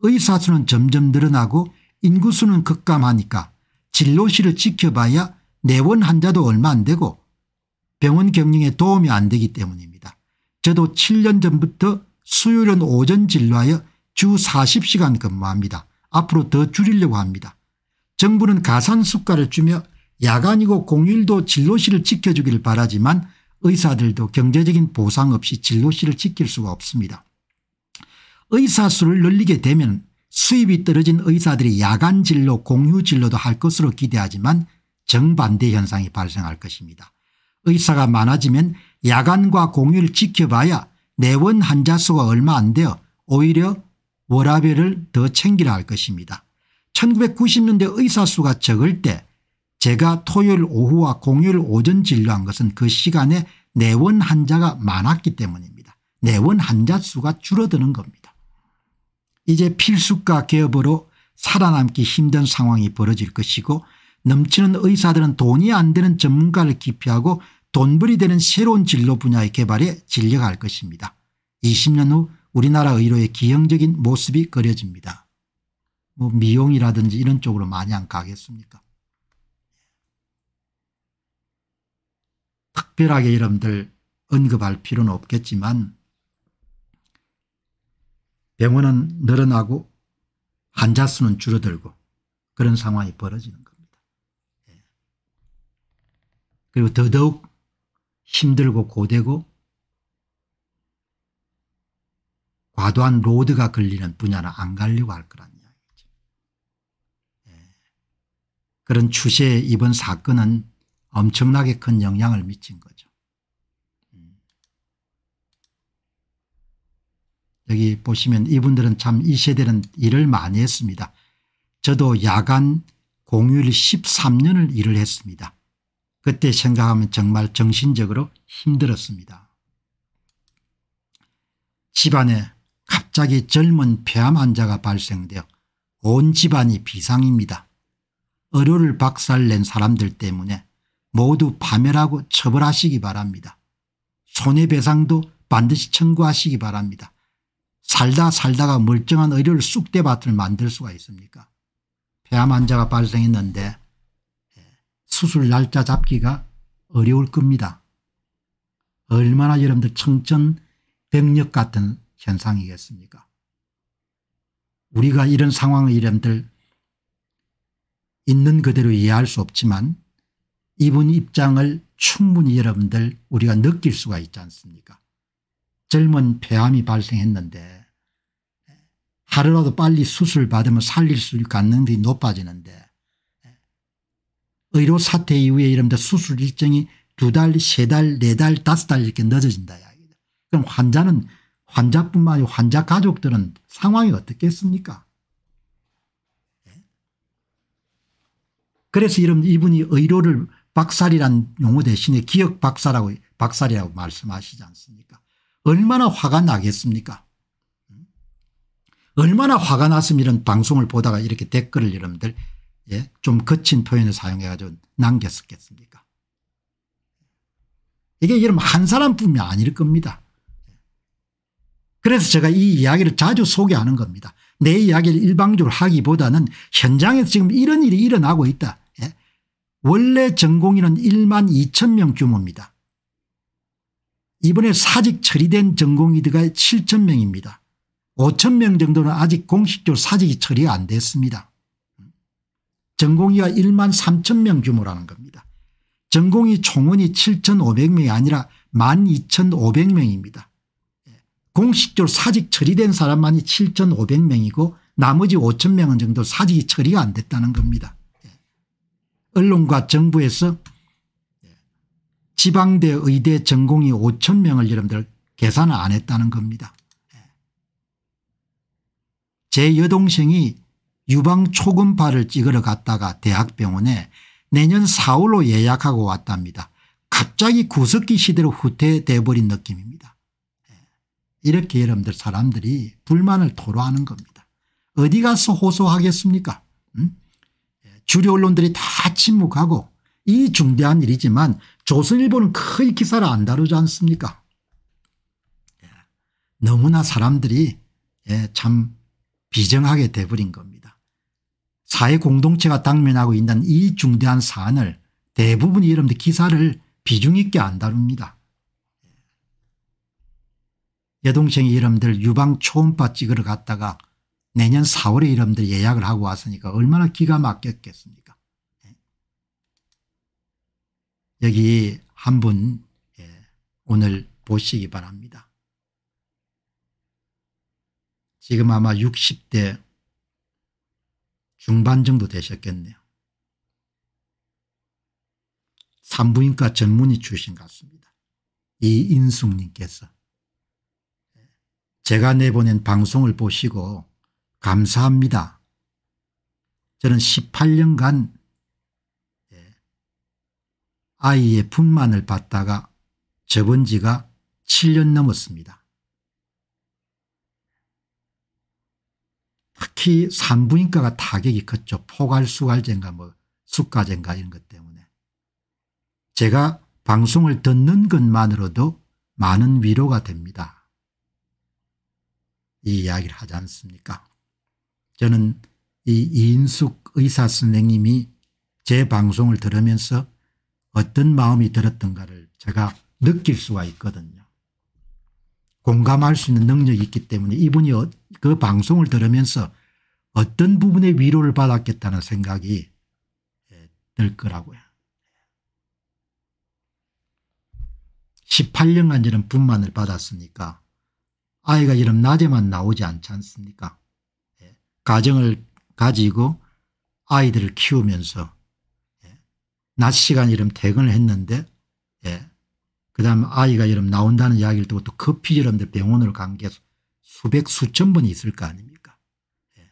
의사 수는 점점 늘어나고 인구수는 급감하니까 진료실을 지켜봐야 내원 환자도 얼마 안 되고 병원 경영에 도움이 안 되기 때문입니다. 저도 7년 전부터 수요일은 오전 진료하여 주 40시간 근무합니다. 앞으로 더 줄이려고 합니다. 정부는 가산수가를 주며 야간이고 공휴일도 진료실을 지켜주길 바라지만 의사들도 경제적인 보상 없이 진료실을 지킬 수가 없습니다. 의사 수를 늘리게 되면 수입이 떨어진 의사들이 야간 진료 공휴 진료도 할 것으로 기대하지만 정반대 현상이 발생할 것입니다. 의사가 많아지면 야간과 공휴일 지켜봐야 내원 환자 수가 얼마 안 되어 오히려 워라벨을 더 챙기라 할 것입니다. 1990년대 의사 수가 적을 때 제가 토요일 오후와 공휴일 오전 진료한 것은 그 시간에 내원 환자가 많았기 때문입니다. 내원 환자 수가 줄어드는 겁니다. 이제 필수과 개업으로 살아남기 힘든 상황이 벌어질 것이고 넘치는 의사들은 돈이 안 되는 전문가를 기피하고 돈벌이 되는 새로운 진로 분야의 개발에 진력할 것입니다. 20년 후 우리나라 의료의 기형적인 모습이 그려집니다. 뭐 미용이라든지 이런 쪽으로 마냥 가겠습니까 특별하게 여러분들 언급할 필요는 없겠지만 병원은 늘어나고 환자 수는 줄어들고 그런 상황이 벌어지는 겁니다. 예. 그리고 더더욱 힘들고 고되고 과도한 로드가 걸리는 분야는 안 가려고 할 거란 이야기죠. 예. 그런 추세에 이번 사건은 엄청나게 큰 영향을 미친 거죠. 음. 여기 보시면 이분들은 참 이 세대는 일을 많이 했습니다. 저도 야간 공휴일 13년을 일을 했습니다. 그때 생각하면 정말 정신적으로 힘들었습니다. 집안에 갑자기 젊은 폐암 환자가 발생되어 온 집안이 비상입니다. 의료를 박살낸 사람들 때문에 모두 파멸하고 처벌하시기 바랍니다. 손해배상도 반드시 청구하시기 바랍니다. 살다 살다가 멀쩡한 의료를 쑥대밭을 만들 수가 있습니까 폐암 환자가 발생했는데 수술 날짜 잡기가 어려울 겁니다. 얼마나 여러분들 청천벽력 같은 현상이겠습니까 우리가 이런 상황을 여러분들 있는 그대로 이해할 수 없지만 이분 입장을 충분히 여러분들 우리가 느낄 수가 있지 않습니까 젊은 폐암이 발생했는데 하루라도 빨리 수술 받으면 살릴 수 있는 가능성이 높아지는데 의료 사태 이후에 이른바 수술 일정이 두 달, 세 달, 네 달, 다섯 달 이렇게 늦어진다. 그럼 환자는 환자뿐만 아니라 환자 가족들은 상황이 어떻겠습니까? 예? 그래서 이런 이분이 의료를 박살이란 용어 대신에 기억 박살이고 박살이라고 말씀하시지 않습니까? 얼마나 화가 나겠습니까? 음? 얼마나 화가 났으면 이런 방송을 보다가 이렇게 댓글을 여러분들 예? 좀 거친 표현을 사용해가지고 남겼었겠습니까? 이게 이름 한 사람뿐이 아닐 겁니다. 그래서 제가 이 이야기를 자주 소개하는 겁니다. 내 이야기를 일방적으로 하기보다는 현장에서 지금 이런 일이 일어나고 있다. 예? 원래 전공인은 1만 2천 명 규모입니다. 이번에 사직 처리된 전공이드가 7천 명입니다. 5천 명 정도는 아직 공식적으로 사직이 처리가 안 됐습니다. 전공의가 1만 3천 명 규모라는 겁니다. 전공의 총원이 7,500명이 아니라 12,500명입니다. 만 예. 공식적으로 사직 처리된 사람만이 7,500명이고 나머지 5천명은 정도 사직이 처리가 안 됐다는 겁니다. 예. 언론과 정부에서 예. 지방대 의대 전공이 5천명을 여러분들 계산을 안 했다는 겁니다. 제 여동생이 유방초금파를 찍으러 갔다가 대학병원에 내년 4월로 예약하고 왔답니다. 갑자기 구석기 시대로 후퇴돼버린 느낌입니다. 예. 이렇게 여러분들 사람들이 불만을 토로하는 겁니다. 어디 가서 호소하겠습니까 음? 예, 주류 언론들이 다 침묵하고 이 중대한 일이지만 조선일보는 거의 기사를 안 다루지 않습니까 예. 너무나 사람들이 참 비정하게 돼버린 겁니다. 사회 공동체가 당면하고 있는 이 중대한 사안을 대부분 이름들 기사를 비중 있게 안 다룹니다. 여동생이 이름들 유방 초음파 찍으러 갔다가 내년 4월에 이름들 예약을 하고 왔으니까 얼마나 기가 막혔겠습니까 여기 한분 예, 오늘 보시기 바랍니다. 지금 아마 60대 중반 정도 되셨겠네요. 산부인과 전문의 출신 같습니다. 이인숙님께서 제가 내보낸 방송을 보시고 감사합니다. 저는 18년간 예, 아이의 분만을 받다가 접은 지가 7년 넘었습니다. 특히 산부인과가 타격이 컸죠. 포괄수갈제인가 뭐 숙가제인가 이런 것 때문에. 제가 방송을 듣는 것만으로도 많은 위로가 됩니다. 이 이야기를 하지 않습니까? 저는 이 이인숙 의사 선생님이 제 방송을 들으면서 어떤 마음이 들었던가를 제가 느낄 수가 있거든요. 공감할 수 있는 능력이 있기 때문에 이분이 어- 그 방송을 들으면서 어떤 부분에 위로를 받았겠다는 생각이 예, 들 거라고요. 18년간 이런 분만을 받았으니까 아이가 이런 낮에만 나오지 않지 않습니까 예, 가정을 가지고 아이들을 키우면서 예, 낮 시간 이름 퇴근을 했는데 그 다음 아이가 이름 나온다는 이야기를 듣고 또 급히 이름 병원을 간게 수백 수천 번이 있을 거 아닙니까 예.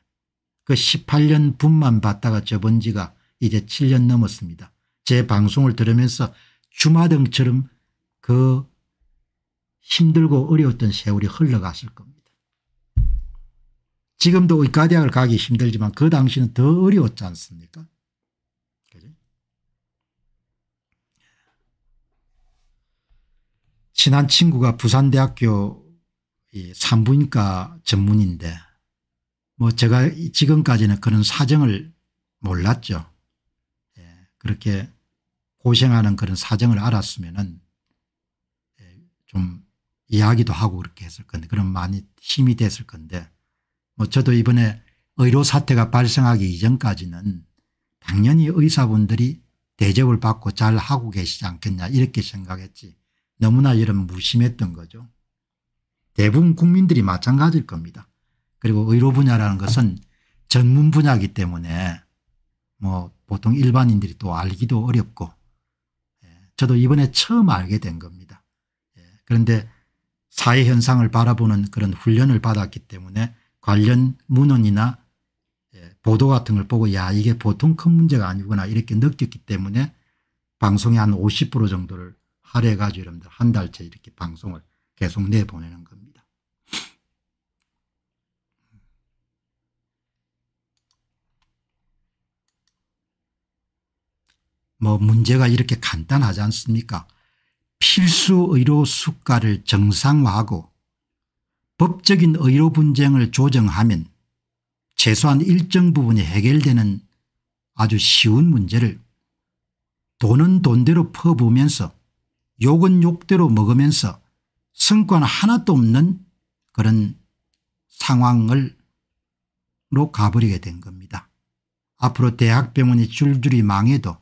그 18년 분만 받다가 접은 지가 이제 7년 넘었습니다. 제 방송을 들으면서 주마등처럼 그 힘들고 어려웠던 세월이 흘러갔을 겁니다. 지금도 의과대학을 가기 힘들지만 그 당시는 더 어려웠지 않습니까? 친한 친구가 부산대학교 이 산부인과 전문인데 뭐 제가 지금까지는 그런 사정을 몰랐죠. 예, 그렇게 고생하는 그런 사정을 알았으면은 예, 이야기도 하고 그렇게 했을 건데 그럼 많이 힘이 됐을 건데 뭐 저도 이번에 의료 사태가 발생하기 이전까지는 당연히 의사분들이 대접을 받고 잘 하고 계시지 않겠냐 이렇게 생각했지 너무나 이런 무심했던 거죠. 대부분 국민들이 마찬가지일 겁니다. 그리고 의료 분야라는 것은 전문 분야이기 때문에 뭐 보통 일반인들이 또 알기도 어렵고 예, 저도 이번에 처음 알게 된 겁니다. 예, 그런데 사회 현상을 바라보는 그런 훈련을 받았기 때문에 관련 문헌이나 예, 보도 같은 걸 보고 야 이게 보통 큰 문제가 아니구나 이렇게 느꼈기 때문에 방송의 한 50% 정도를 할애해 가지고 여러분들 한 달째 이렇게 방송을 계속 내보내는 겁니다. 뭐 문제가 이렇게 간단하지 않습니까 필수 의료 수가를 정상화하고 법적인 의료 분쟁을 조정하면 최소한 일정 부분이 해결되는 아주 쉬운 문제를 돈은 돈대로 퍼부으면서 욕은 욕대로 먹으면서 성과는 하나도 없는 그런 상황을로 가버리게 된 겁니다. 앞으로 대학병원이 줄줄이 망해도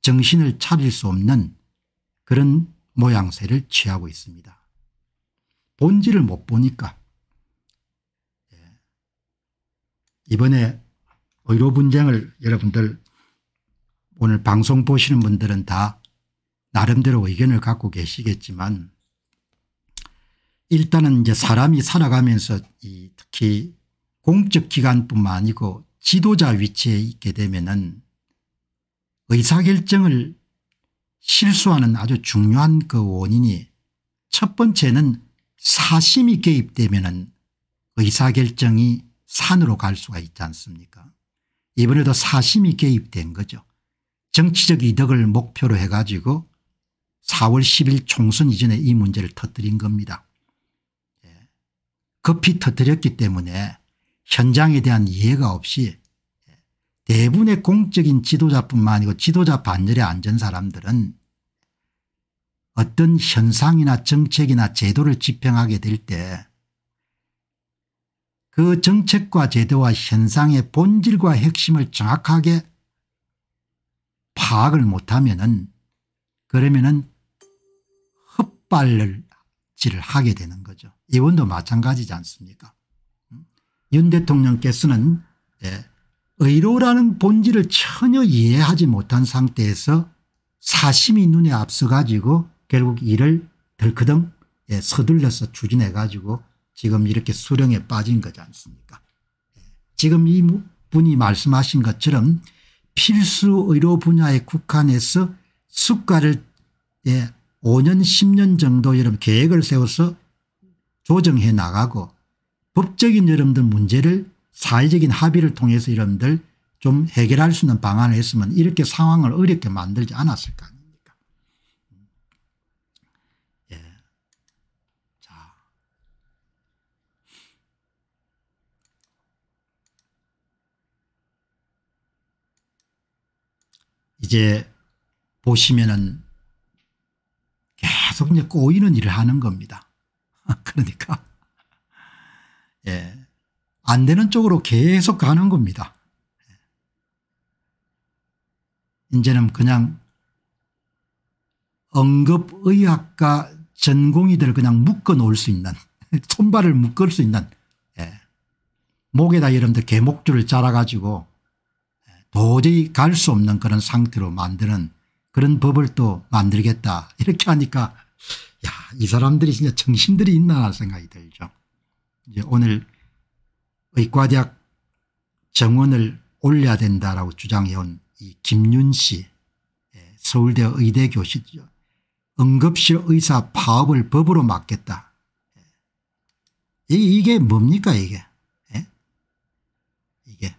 정신을 차릴 수 없는 그런 모양새를 취하고 있습니다. 본질을 못 보니까 예. 이번에 의료 분쟁을 여러분들 오늘 방송 보시는 분들은 다 나름대로 의견을 갖고 계시겠지만 일단은 이제 사람이 살아가면서 이 특히 공적 기관뿐만 아니고 지도자 위치에 있게 되면은 의사결정을 실수하는 아주 중요한 그 원인이 첫 번째는 사심이 개입되면은 의사결정이 산으로 갈 수가 있지 않습니까 이번에도 사심이 개입된 거죠. 정치적 이득을 목표로 해가지고 4월 10일 총선 이전에 이 문제를 터뜨린 겁니다. 급히 터뜨렸기 때문에 현장에 대한 이해가 없이 대부분의 공적인 지도자뿐만 아니고 지도자 반열에 앉은 사람들은 어떤 현상이나 정책이나 제도를 집행하게 될 때 그 정책과 제도와 현상의 본질과 핵심을 정확하게 파악을 못하면은 그러면은 헛발질을 하게 되는 거죠. 이원도 마찬가지지 않습니까 윤 대통령께서는 예, 의료라는 본질을 전혀 이해하지 못한 상태에서 사심이 눈에 앞서가지고 결국 일을 덜그덩 예, 서둘러서 추진해가지고 지금 이렇게 수령에 빠진 거지 않습니까 지금 이 분이 말씀하신 것처럼 필수 의료 분야의 국한에서 수가를 5년 예, 10년 정도 이런 계획을 세워서 조정해 나가고 법적인 여러분들 문제를 사회적인 합의를 통해서 여러분들 좀 해결할 수 있는 방안을 했으면 이렇게 상황을 어렵게 만들지 않았을 거 아닙니까. 예. 자. 이제 보시면은 계속 이제 꼬이는 일을 하는 겁니다. 그러니까 예. 안 되는 쪽으로 계속 가는 겁니다. 이제는 그냥 응급의학과 전공의들 그냥 묶어 놓을 수 있는 손발을 묶을 수 있는 예. 목에다 여러분들 개목줄을 잘라가지고 예. 도저히 갈 수 없는 그런 상태로 만드는 그런 법을 또 만들겠다 이렇게 하니까 야, 이 사람들이 진짜 정신들이 있나 생각이 들죠. 이제 오늘 의과대학 정원을 올려야 된다라고 주장해온 이 김윤 씨 예, 서울대 의대 교수죠. 응급실 의사 파업을 법으로 막겠다. 예. 이게 뭡니까 이게 예? 이게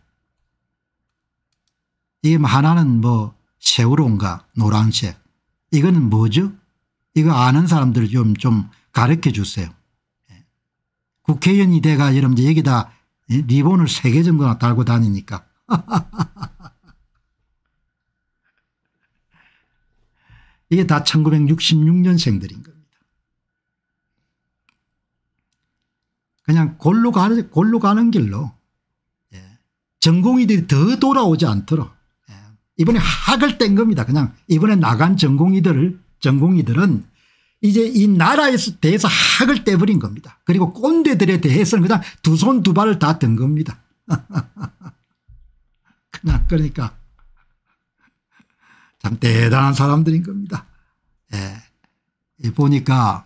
이 뭐 하나는 뭐 새우론가 노란색 이거는 뭐죠 이거 아는 사람들 좀, 좀 가르쳐 주세요. 예. 국회의원이 돼가 여러분 여기다 예, 리본을 3개 정도나 달고 다니니까. 이게 다 1966년생들인 겁니다. 그냥 골로 가는, 골로 가는 길로 예. 전공의들이 더 돌아오지 않도록 예. 이번에 학을 뗀 겁니다. 그냥 이번에 나간 전공의들을 전공의들은 이제 이 나라에서 대해서 학을 떼버린 겁니다. 그리고 꼰대들에 대해서는 그냥 두 손 두 발을 다 든 겁니다. 그냥 그러니까 참 대단한 사람들인 겁니다. 예. 보니까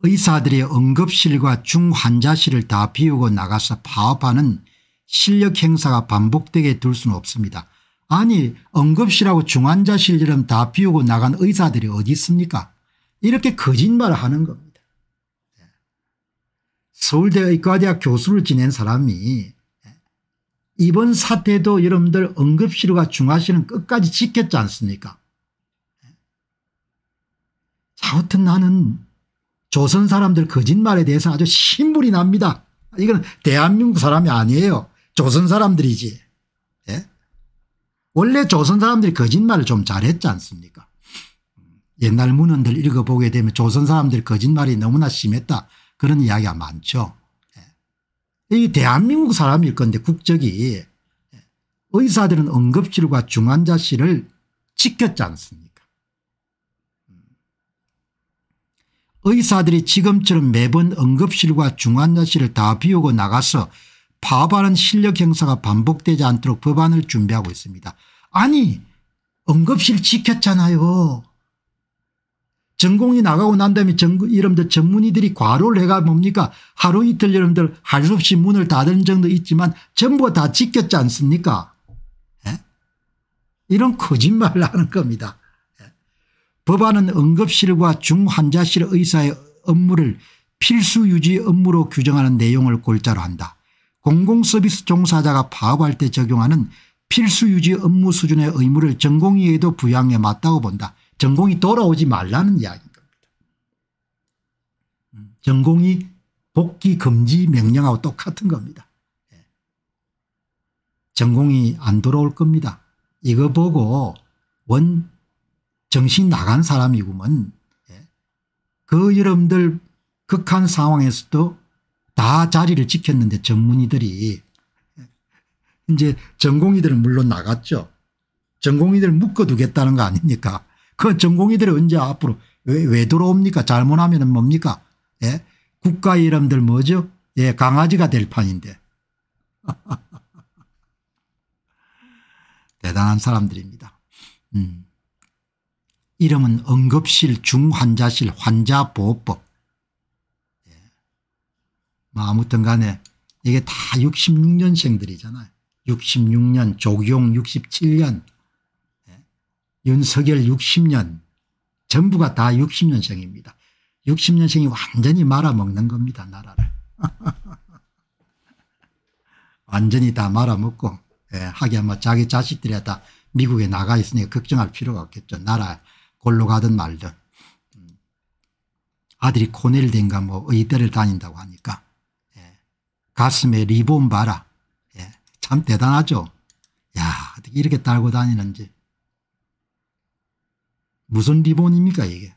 의사들이 응급실과 중환자실을 다 비우고 나가서 파업하는 실력 행사가 반복되게 둘 수는 없습니다. 아니 응급실하고 중환자실 이름 다 비우고 나간 의사들이 어디 있습니까 이렇게 거짓말을 하는 겁니다. 네. 서울대 의과대학 교수를 지낸 사람이 네. 이번 사태도 여러분들 응급실과 중화실은 끝까지 지켰지 않습니까 네. 아무튼 나는 조선 사람들 거짓말에 대해서 아주 신불이 납니다. 이건 대한민국 사람이 아니에요. 조선 사람들이지. 원래 조선 사람들이 거짓말을 좀 잘했지 않습니까 옛날 문헌들 읽어보게 되면 조선 사람들 거짓말이 너무나 심했다 그런 이야기가 많죠. 예. 이 대한민국 사람일 건데 국적이 예. 의사들은 응급실과 중환자실을 지켰지 않습니까 의사들이 지금처럼 매번 응급실과 중환자실을 다 비우고 나가서 파업하는 실력 행사가 반복되지 않도록 법안을 준비하고 있습니다. 아니 응급실 지켰잖아요. 전공이 나가고 난 다음에 전, 이름들 전문의들이 과로를 해가 뭡니까 하루 이틀 여러분들 할 수 없이 문을 닫은 정도 있지만 전부 다 지켰지 않습니까 에? 예? 이런 거짓말을 하는 겁니다. 에? 예? 법안은 응급실과 중환자실 의사의 업무를 필수 유지 업무로 규정하는 내용을 골자로 한다. 공공서비스 종사자가 파업할 때 적용하는 필수유지 업무 수준의 의무를 전공의에도 부양해 맞다고 본다. 전공이 돌아오지 말라는 이야기인 겁니다. 음, 전공이 복귀 금지 명령하고 똑같은 겁니다. 예. 전공이 안 돌아올 겁니다. 이거 보고 원 정신 나간 사람이구먼 예. 그 여러분들 극한 상황에서도 다 자리를 지켰는데 전문의들이 이제 전공의들은 물론 나갔죠. 전공의들 묶어두겠다는 거 아닙니까 그 전공의들이 언제 앞으로 왜, 왜 들어옵니까 잘못하면 뭡니까 예? 국가 이름들 뭐죠 예, 강아지가 될 판인데 대단한 사람들입니다. 음. 이름은 응급실 중환자실 환자보호법 뭐 아무튼 간에 이게 다 66년생들이잖아요. 66년 조경 67년 예, 윤석열 60년 전부가 다 60년생입니다. 60년생이 완전히 말아먹는 겁니다 나라를. 완전히 다 말아먹고 예, 하기야 뭐 자기 자식들이 다 미국에 나가 있으니까 걱정할 필요가 없겠죠. 나라 골로 가든 말든 음. 아들이 코넬 된가 뭐 의대를 다닌다고 하니까 가슴에 리본 봐라. 예. 참 대단하죠. 야 어떻게 이렇게 달고 다니는지. 무슨 리본입니까 이게.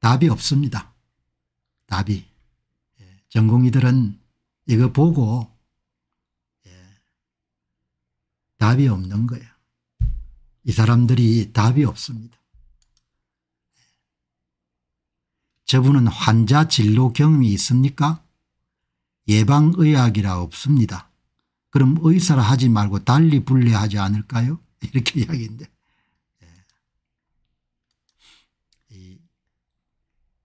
답이 없습니다. 답이. 예. 전공이들은 이거 보고 예. 답이 없는 거예요. 이 사람들이 답이 없습니다. 저분은 환자 진료 경험이 있습니까? 예방의학이라 없습니다. 그럼 의사라 하지 말고 달리 분리하지 않을까요? 이렇게 이야기인데 네. 예.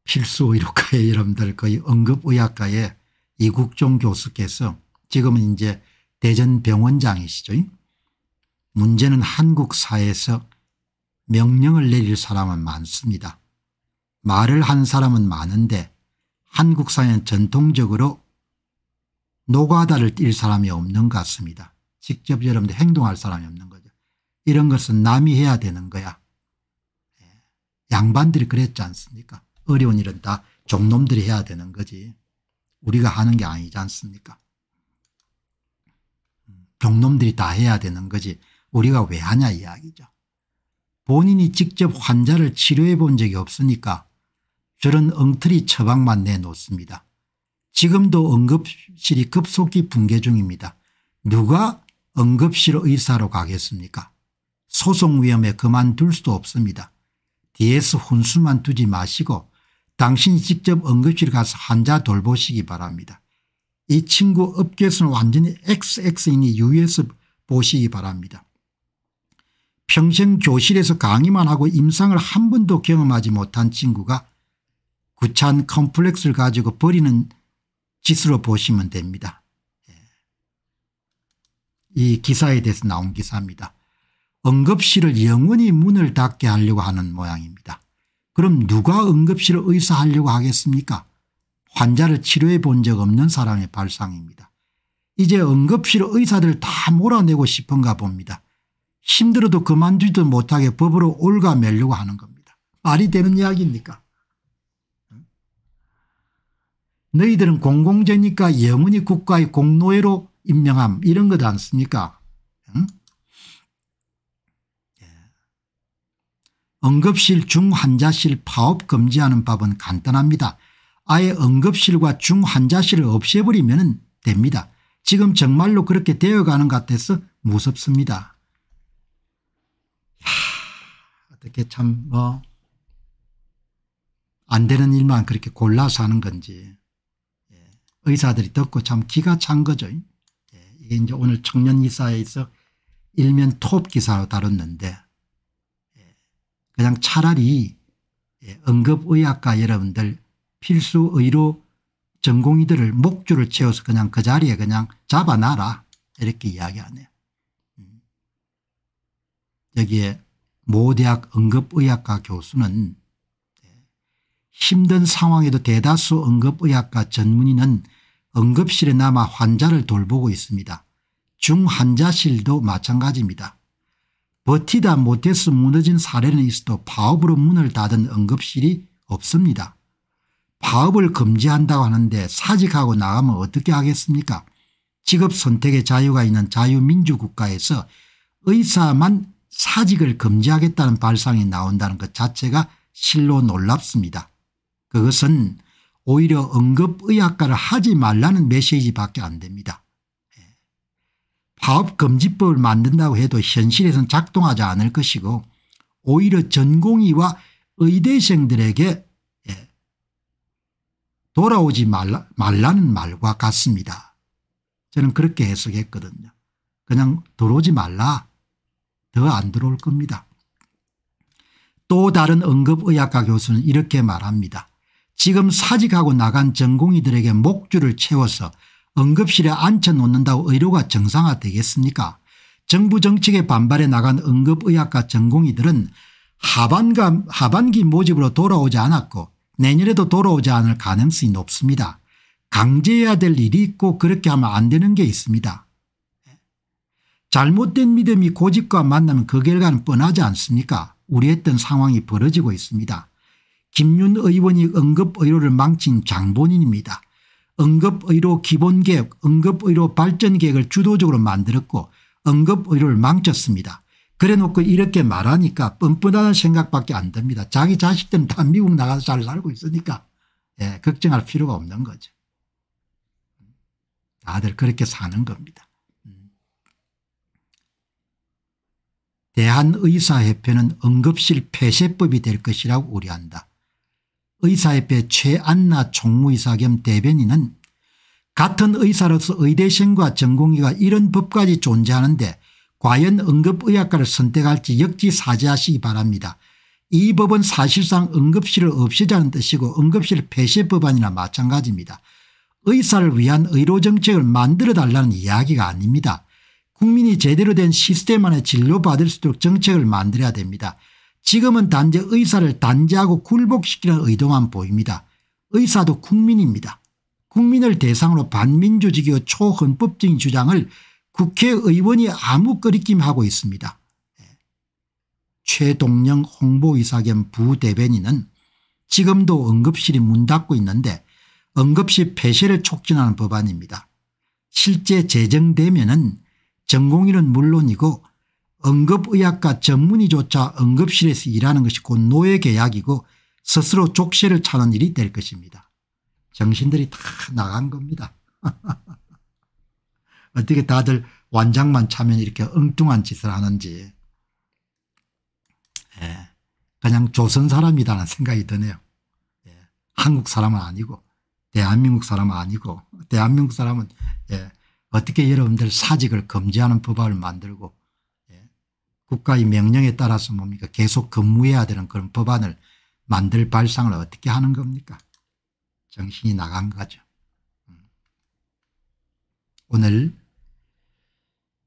필수의료과에 여러분들 거의 응급의학과에 이국종 교수께서 지금은 이제 대전병원장이시죠. 문제는 한국 사회에서 명령을 내릴 사람은 많습니다. 말을 한 사람은 많은데 한국 사회는 전통적으로 노가다를 뛸 사람이 없는 것 같습니다. 직접 여러분들 행동할 사람이 없는 거죠. 이런 것은 남이 해야 되는 거야. 예. 양반들이 그랬지 않습니까 어려운 일은 다 종놈들이 해야 되는 거지. 우리가 하는 게 아니지 않습니까 음, 종놈들이 다 해야 되는 거지 우리가 왜 하냐 이야기죠. 본인이 직접 환자를 치료해 본 적이 없으니까 저런 엉터리 처방만 내놓습니다. 지금도 응급실이 급속히 붕괴 중입니다. 누가 응급실 의사로 가겠습니까 소송 위험에 그만둘 수도 없습니다. DS 혼수만 두지 마시고 당신이 직접 응급실 가서 환자 돌보시기 바랍니다. 이 친구 업계에서는 완전히 XX인이 유에서 보시기 바랍니다. 평생 교실에서 강의만 하고 임상을 한 번도 경험하지 못한 친구가 구차한 컴플렉스를 가지고 버리는 짓으로 보시면 됩니다. 예. 이 기사에 대해서 나온 기사입니다. 응급실을 영원히 문을 닫게 하려고 하는 모양입니다. 그럼 누가 응급실을 의사하려고 하겠습니까 환자를 치료해 본 적 없는 사람의 발상입니다. 이제 응급실 의사들 다 몰아내고 싶은가 봅니다. 힘들어도 그만두지도 못하게 법으로 올가매려고 하는 겁니다. 말이 되는 이야기입니까 너희들은 공공재니까 영원히 국가의 공노예로 임명함 이런 것 않습니까 응? 예. 응급실 중환자실 파업 금지하는 법은 간단합니다. 아예 응급실과 중환자실을 없애버리면 됩니다. 지금 정말로 그렇게 되어가는 것 같아서 무섭습니다. 하, 어떻게 참 뭐 안 되는 일만 그렇게 골라서 하는 건지 의사들이 듣고 참 기가 찬 거죠. 예, 이게 이제 오늘 청년기사에서 일면 톱 기사로 다뤘는데 예, 그냥 차라리 예, 응급의학과 여러분들 필수의료 전공의들을 목줄을 채워서 그냥 그 자리에 그냥 잡아놔라 이렇게 이야기하네요. 음. 여기에 모 대학 응급의학과 교수는 힘든 상황에도 대다수 응급의학과 전문의는 응급실에 남아 환자를 돌보고 있습니다. 중환자실도 마찬가지입니다. 버티다 못해서 무너진 사례는 있어도 파업으로 문을 닫은 응급실이 없습니다. 파업을 금지한다고 하는데 사직하고 나가면 어떻게 하겠습니까? 직업 선택의 자유가 있는 자유민주국가에서 의사만 사직을 금지하겠다는 발상이 나온다는 것 자체가 실로 놀랍습니다. 그것은 오히려 응급의학과를 하지 말라는 메시지밖에 안 됩니다. 예. 파업금지법을 만든다고 해도 현실에선 작동하지 않을 것이고 오히려 전공의와 의대생들에게 예, 돌아오지 말라, 말라는 말과 같습니다. 저는 그렇게 해석했거든요. 그냥 들어오지 말라. 더 안 들어올 겁니다. 또 다른 응급의학과 교수는 이렇게 말합니다. 지금 사직하고 나간 전공의들에게 목줄을 채워서 응급실에 앉혀놓는다고 의료가 정상화되겠습니까 정부 정책에 반발해 나간 응급의학과 전공의들은 하반가, 하반기 모집으로 돌아오지 않았고 내년에도 돌아오지 않을 가능성이 높습니다. 강제해야 될 일이 있고 그렇게 하면 안 되는 게 있습니다. 잘못된 믿음이 고집과 만나면 그 결과는 뻔하지 않습니까 우려했던 상황이 벌어지고 있습니다. 김윤 의원이 응급의료를 망친 장본인입니다. 응급의료 기본계획 응급의료 발전계획을 주도적으로 만들었고 응급의료를 망쳤습니다. 그래놓고 이렇게 말하니까 뻔뻔하다는 생각밖에 안 듭니다. 자기 자식들은 다 미국 나가서 잘 살고 있으니까 예, 걱정할 필요가 없는 거죠. 다들 그렇게 사는 겁니다. 대한의사협회는 응급실 폐쇄법이 될 것이라고 우려한다. 의사협회 최안나 총무이사 겸 대변인은 같은 의사로서 의대생과 전공의가 이런 법까지 존재하는데 과연 응급의학과를 선택할지 역지사지하시기 바랍니다. 이 법은 사실상 응급실을 없애자는 뜻이고 응급실 폐쇄 법안이나 마찬가지입니다. 의사를 위한 의료정책을 만들어달라는 이야기가 아닙니다. 국민이 제대로 된 시스템 안에 진료받을 수 있도록 정책을 만들어야 됩니다. 지금은 단지 의사를 단죄하고 굴복시키는 의도만 보입니다. 의사도 국민입니다. 국민을 대상으로 반민주주의의 초헌법적인 주장을 국회의원이 아무 거리낌하고 있습니다. 예. 최동영 홍보이사 겸 부대변인은 지금도 응급실이 문 닫고 있는데 응급실 폐쇄를 촉진하는 법안입니다. 실제 제정되면 은 전공의는 물론이고 응급의학과 전문의조차 응급실에서 일하는 것이 곧 노예계약이고 스스로 족쇄를 차는 일이 될 것입니다. 정신들이 다 나간 겁니다. 어떻게 다들 완장만 차면 이렇게 엉뚱한 짓을 하는지 예. 그냥 조선 사람이라는 생각이 드네요. 예. 한국 사람은 아니고 대한민국 사람은 아니고 대한민국 사람은 예. 어떻게 여러분들 사직을 금지하는 법안을 만들고 국가의 명령에 따라서 뭡니까 계속 근무해야 되는 그런 법안을 만들 발상을 어떻게 하는 겁니까 정신이 나간 거죠. 음. 오늘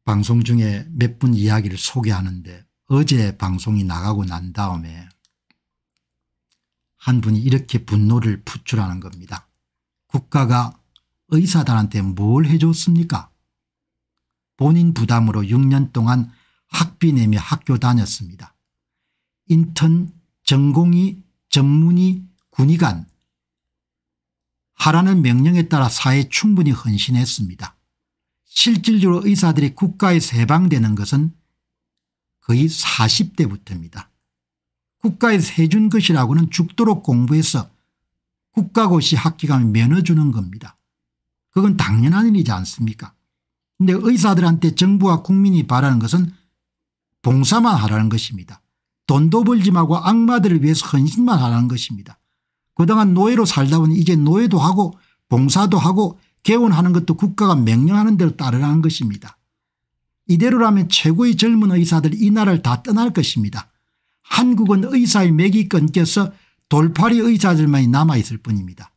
방송 중에 몇 분 이야기를 소개하는데 어제 방송이 나가고 난 다음에 한 분이 이렇게 분노를 표출하는 겁니다. 국가가 의사들한테 뭘 해줬습니까 본인 부담으로 6년 동안 학비 내며 학교 다녔습니다. 인턴, 전공이, 전문이, 군의관 하라는 명령에 따라 사회에 충분히 헌신했습니다. 실질적으로 의사들이 국가에서 해방되는 것은 거의 40대부터입니다. 국가에서 해준 것이라고는 죽도록 공부해서 국가고시 학기감을 면허주는 겁니다. 그건 당연한 일이지 않습니까 근데 의사들한테 정부와 국민이 바라는 것은 봉사만 하라는 것입니다. 돈도 벌지 말고 악마들을 위해서 헌신만 하라는 것입니다. 그동안 노예로 살다 보니 이제 노예도 하고 봉사도 하고 개원하는 것도 국가가 명령하는 대로 따르라는 것입니다. 이대로라면 최고의 젊은 의사들이 이 나라를 다 떠날 것입니다. 한국은 의사의 맥이 끊겨서 돌팔이 의사들만이 남아있을 뿐입니다.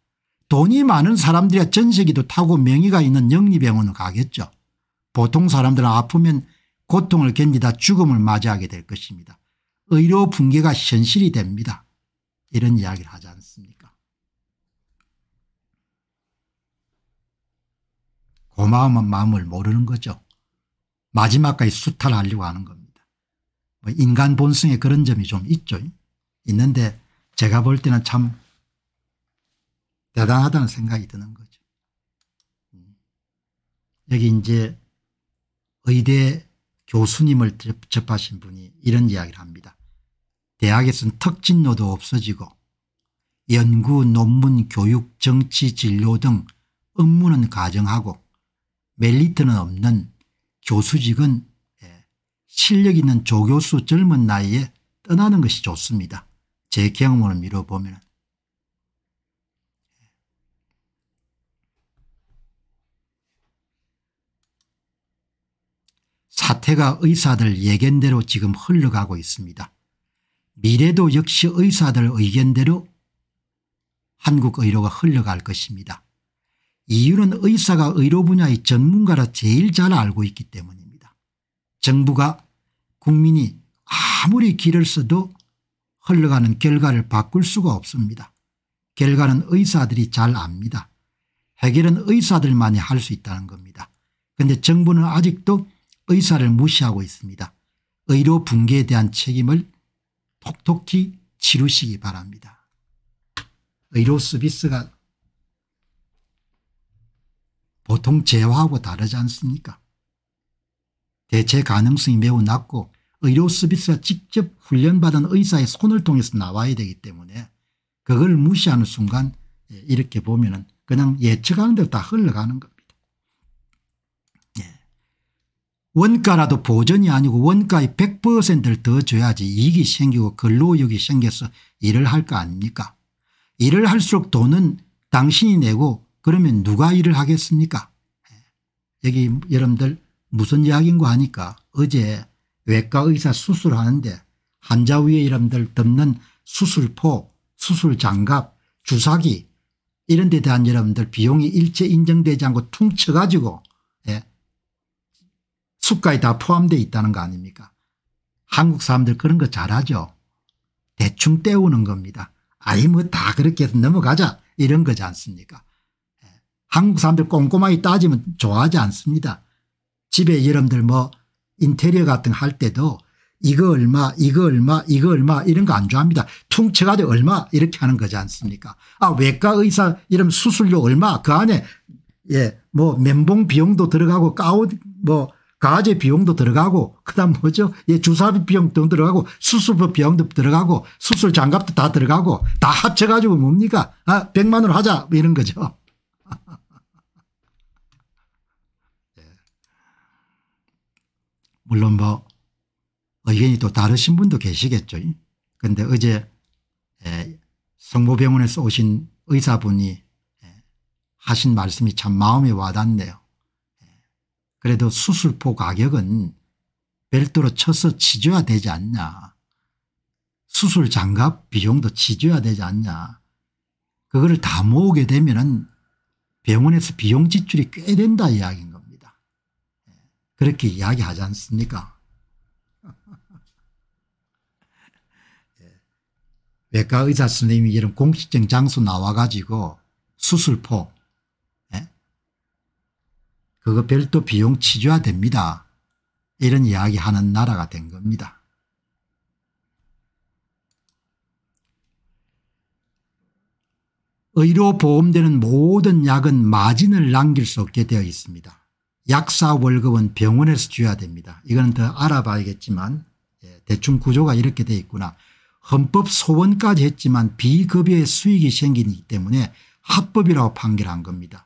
돈이 많은 사람들이야 전세기도 타고 명의가 있는 영리병원을 가겠죠. 보통 사람들은 아프면 고통을 견디다 죽음을 맞이하게 될 것입니다. 의료 붕괴가 현실이 됩니다. 이런 이야기를 하지 않습니까? 고마움 마음을 모르는 거죠. 마지막까지 수탈하려고 하는 겁니다. 뭐 인간 본성에 그런 점이 좀 있죠. 있는데 제가 볼 때는 참 대단하다는 생각이 드는 거죠. 음. 여기 이제 의대 교수님을 접하신 분이 이런 이야기를 합니다. 대학에선 특진로도 없어지고 연구, 논문, 교육, 정치, 진료 등 업무는 가정하고 멜리트는 없는 교수직은 예, 실력 있는 조교수 젊은 나이에 떠나는 것이 좋습니다. 제 경험을 미뤄보면 사태가 의사들 예견대로 지금 흘러가고 있습니다. 미래도 역시 의사들 의견대로 한국 의료가 흘러갈 것입니다. 이유는 의사가 의료 분야의 전문가라 제일 잘 알고 있기 때문입니다. 정부가 국민이 아무리 길을 써도 흘러가는 결과를 바꿀 수가 없습니다. 결과는 의사들이 잘 압니다. 해결은 의사들만이 할 수 있다는 겁니다. 그런데 정부는 아직도 의사를 무시하고 있습니다. 의료 붕괴에 대한 책임을 톡톡히 치루시기 바랍니다. 의료 서비스가 보통 재화하고 다르지 않습니까 대체 가능성이 매우 낮고 의료 서비스가 직접 훈련받은 의사의 손을 통해서 나와야 되기 때문에 그걸 무시하는 순간 예, 이렇게 보면 은 그냥 예측하는 대로 다 흘러가는 것. 원가라도 보전이 아니고 원가의 100%를 더 줘야지 이익이 생기고 근로력이 생겨서 일을 할 거 아닙니까 일을 할수록 돈은 당신이 내고 그러면 누가 일을 하겠습니까 예. 여기 여러분들 무슨 이야기인가 하니까 어제 외과 의사 수술하는데 환자 위에 여러분들 덮는 수술포 수술장갑 주사기 이런 데 대한 여러분들 비용이 일체 인정되지 않고 퉁쳐가지고 숲가에 다 포함되어 있다는 거 아닙니까 한국 사람들 그런 거 잘하죠. 대충 때우는 겁니다. 아이 뭐 다 그렇게 넘어가자 이런 거지 않습니까 예. 한국 사람들 꼼꼼하게 따지면 좋아하지 않습니다. 집에 여러분들 뭐 인테리어 같은 거 할 때도 이거 얼마 이거 얼마 이거 얼마 이런 거 안 좋아합니다. 퉁쳐가지 얼마 이렇게 하는 거지 않습니까 아 외과 의사 이런 수술료 얼마 그 안에 예뭐 면봉 비용도 들어가고 가운 뭐 가제 비용도 들어가고 그다음 뭐죠? 예, 주사비 비용도 들어가고 수술비 비용도 들어가고 수술 장갑도 다 들어가고 다 합쳐가지고 뭡니까? 아, 1만원 하자 뭐 이런 거죠. 예. 물론 뭐 의견이 또 다르신 분도 계시겠죠. 그데 어제 예, 성모병원에서 오신 의사분이 예, 하신 말씀이 참 마음에 와닿네요. 그래도 수술포 가격은 별도로 쳐서 치줘야 되지 않냐. 수술 장갑 비용도 치줘야 되지 않냐. 그거를 다 모으게 되면 은 병원에서 비용 지출이 꽤 된다 이야기인 겁니다. 그렇게 이야기하지 않습니까? 예. 외과 의사 선생님이 이런 공식적 인 장소 나와가지고 수술포 그거 별도 비용 치줘야됩니다 이런 이야기하는 나라가 된 겁니다. 의료 보험되는 모든 약은 마진을 남길 수 없게 되어 있습니다. 약사 월급은 병원에서 줘야 됩니다. 이거는더 알아봐야겠지만 예, 대충 구조가 이렇게 되어 있구나. 헌법 소원까지 했지만 비급여의 수익이 생기기 때문에 합법이라고 판결한 겁니다.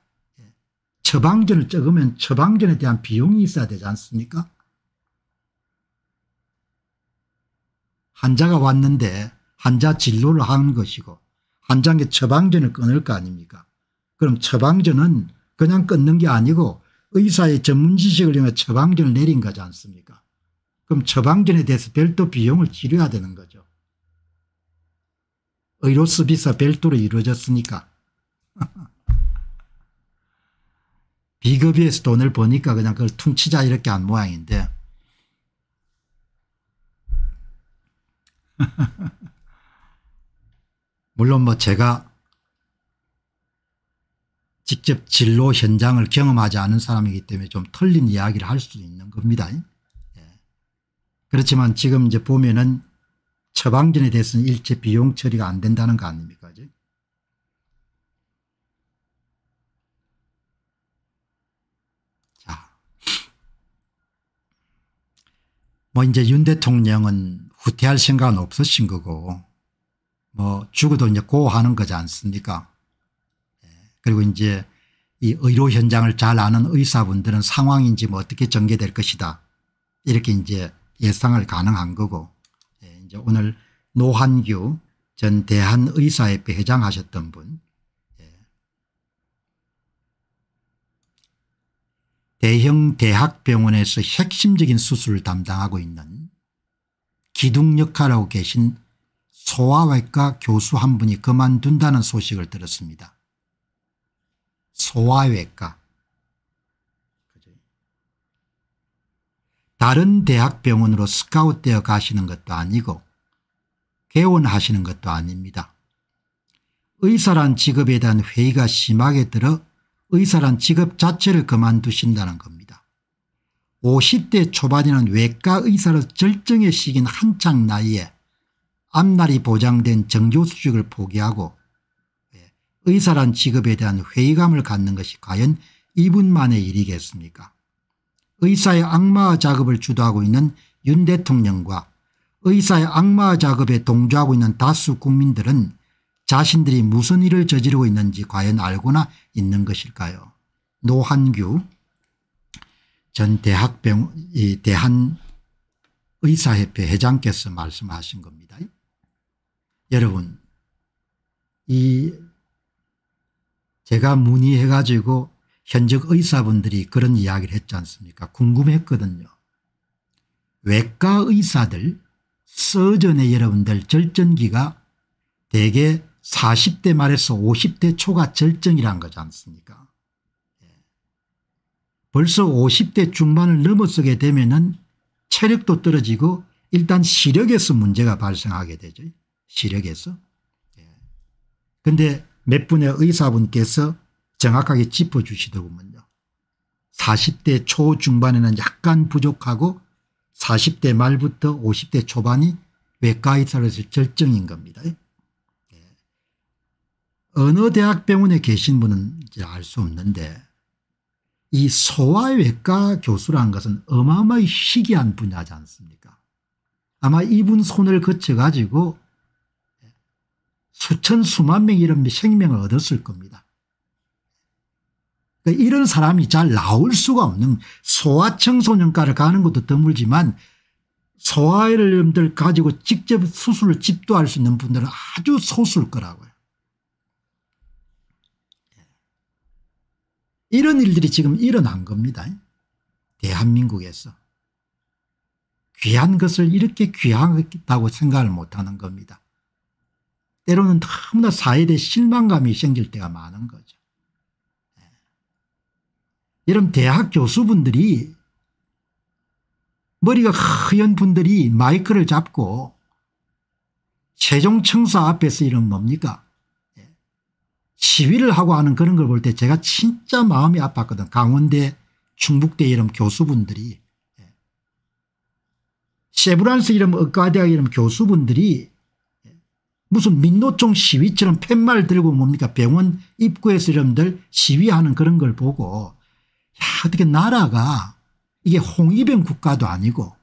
처방전을 적으면 처방전에 대한 비용이 있어야 되지 않습니까? 환자가 왔는데 환자 진료를 하는 것이고 환자에게 처방전을 끊을 거 아닙니까? 그럼 처방전은 그냥 끊는 게 아니고 의사의 전문 지식을 이용해 처방전을 내린 거지 않습니까? 그럼 처방전에 대해서 별도 비용을 지려야 되는 거죠. 의료 서비스가 별도로 이루어졌으니까 비급여에서 돈을 버니까 그냥 그걸 퉁치자 이렇게 한 모양인데 물론 뭐 제가 직접 진로 현장을 경험하지 않은 사람이기 때문에 좀 틀린 이야기를 할 수도 있는 겁니다. 예. 그렇지만 지금 이제 보면은 처방전에 대해서는 일체 비용 처리가 안 된다는 거 아닙니까? 뭐 이제 윤 대통령은 후퇴할 생각은 없으신 거고 뭐 죽어도 이제 고하는 거지 않습니까 예. 그리고 이제 이 의료 현장을 잘 아는 의사분들은 상황인지 뭐 어떻게 전개될 것이다 이렇게 이제 예상을 가능한 거고 예. 이제 오늘 노한규 전 대한의사협회 회장 하셨던 분 대형 대학병원에서 핵심적인 수술을 담당하고 있는 기둥 역할 하고 계신 소아외과 교수 한 분이 그만둔다는 소식을 들었습니다. 소아외과 다른 대학병원으로 스카웃되어 가시는 것도 아니고 개원하시는 것도 아닙니다. 의사란 직업에 대한 회의가 심하게 들어 의사란 직업 자체를 그만두신다는 겁니다. 50대 초반에는 외과 의사로 절정의시기인 한창 나이에 앞날이 보장된 정교수직을 포기하고 예, 의사란 직업에 대한 회의감을 갖는 것이 과연 이분만의 일이겠습니까 의사의 악마 작업을 주도하고 있는 윤 대통령과 의사의 악마 작업에 동조하고 있는 다수 국민들은 자신들이 무슨 일을 저지르고 있는지 과연 알고나 있는 것일까요 노한규 전 대학병, 대한의사협회 회장께서 말씀하신 겁니다. 여러분 이 제가 문의해 가지고 현직 의사분들이 그런 이야기를 했지 않습니까 궁금했거든요. 외과 의사들 서전의 여러분들 절전기가 대개 40대 말에서 50대 초가 절정이란 거지 않습니까 예. 벌써 50대 중반을 넘어서게 되면 은 체력도 떨어지고 일단 시력에서 문제가 발생하게 되죠. 시력에서. 그런데 예. 몇 분의 의사분께서 정확하게 짚어주시더군요. 40대 초중반에는 약간 부족하고 40대 말부터 50대 초반이 외과의사로서 절정인 겁니다. 예. 어느 대학병원에 계신 분은 알 수 없는데 이 소아외과 교수라는 것은 어마어마히 희귀한 분야지 않습니까 아마 이분 손을 거쳐 가지고 수천 수만 명 이런 생명을 얻었을 겁니다. 그러니까 이런 사람이 잘 나올 수가 없는 소아청소년과를 가는 것도 드물지만 소아를 의 가지고 직접 수술을 집도할 수 있는 분들은 아주 소수일 거라고요. 이런 일들이 지금 일어난 겁니다. 대한민국에서. 귀한 것을 이렇게 귀하다고 생각을 못하는 겁니다. 때로는 너무나 사회에 실망감이 생길 때가 많은 거죠. 여러분 예. 대학 교수분들이 머리가 허연 분들이 마이크를 잡고 최종청사 앞에서 이런 뭡니까 시위를 하고 하는 그런 걸 볼 때 제가 진짜 마음이 아팠거든. 강원대 충북대 이름 교수분들이 예. 세브란스 이름 의과대학 뭐 이름 교수분들이 예. 무슨 민노총 시위처럼 팻말 들고 뭡니까 병원 입구에서 이름들 시위하는 그런 걸 보고 야 어떻게 나라가 이게 홍위병 국가도 아니고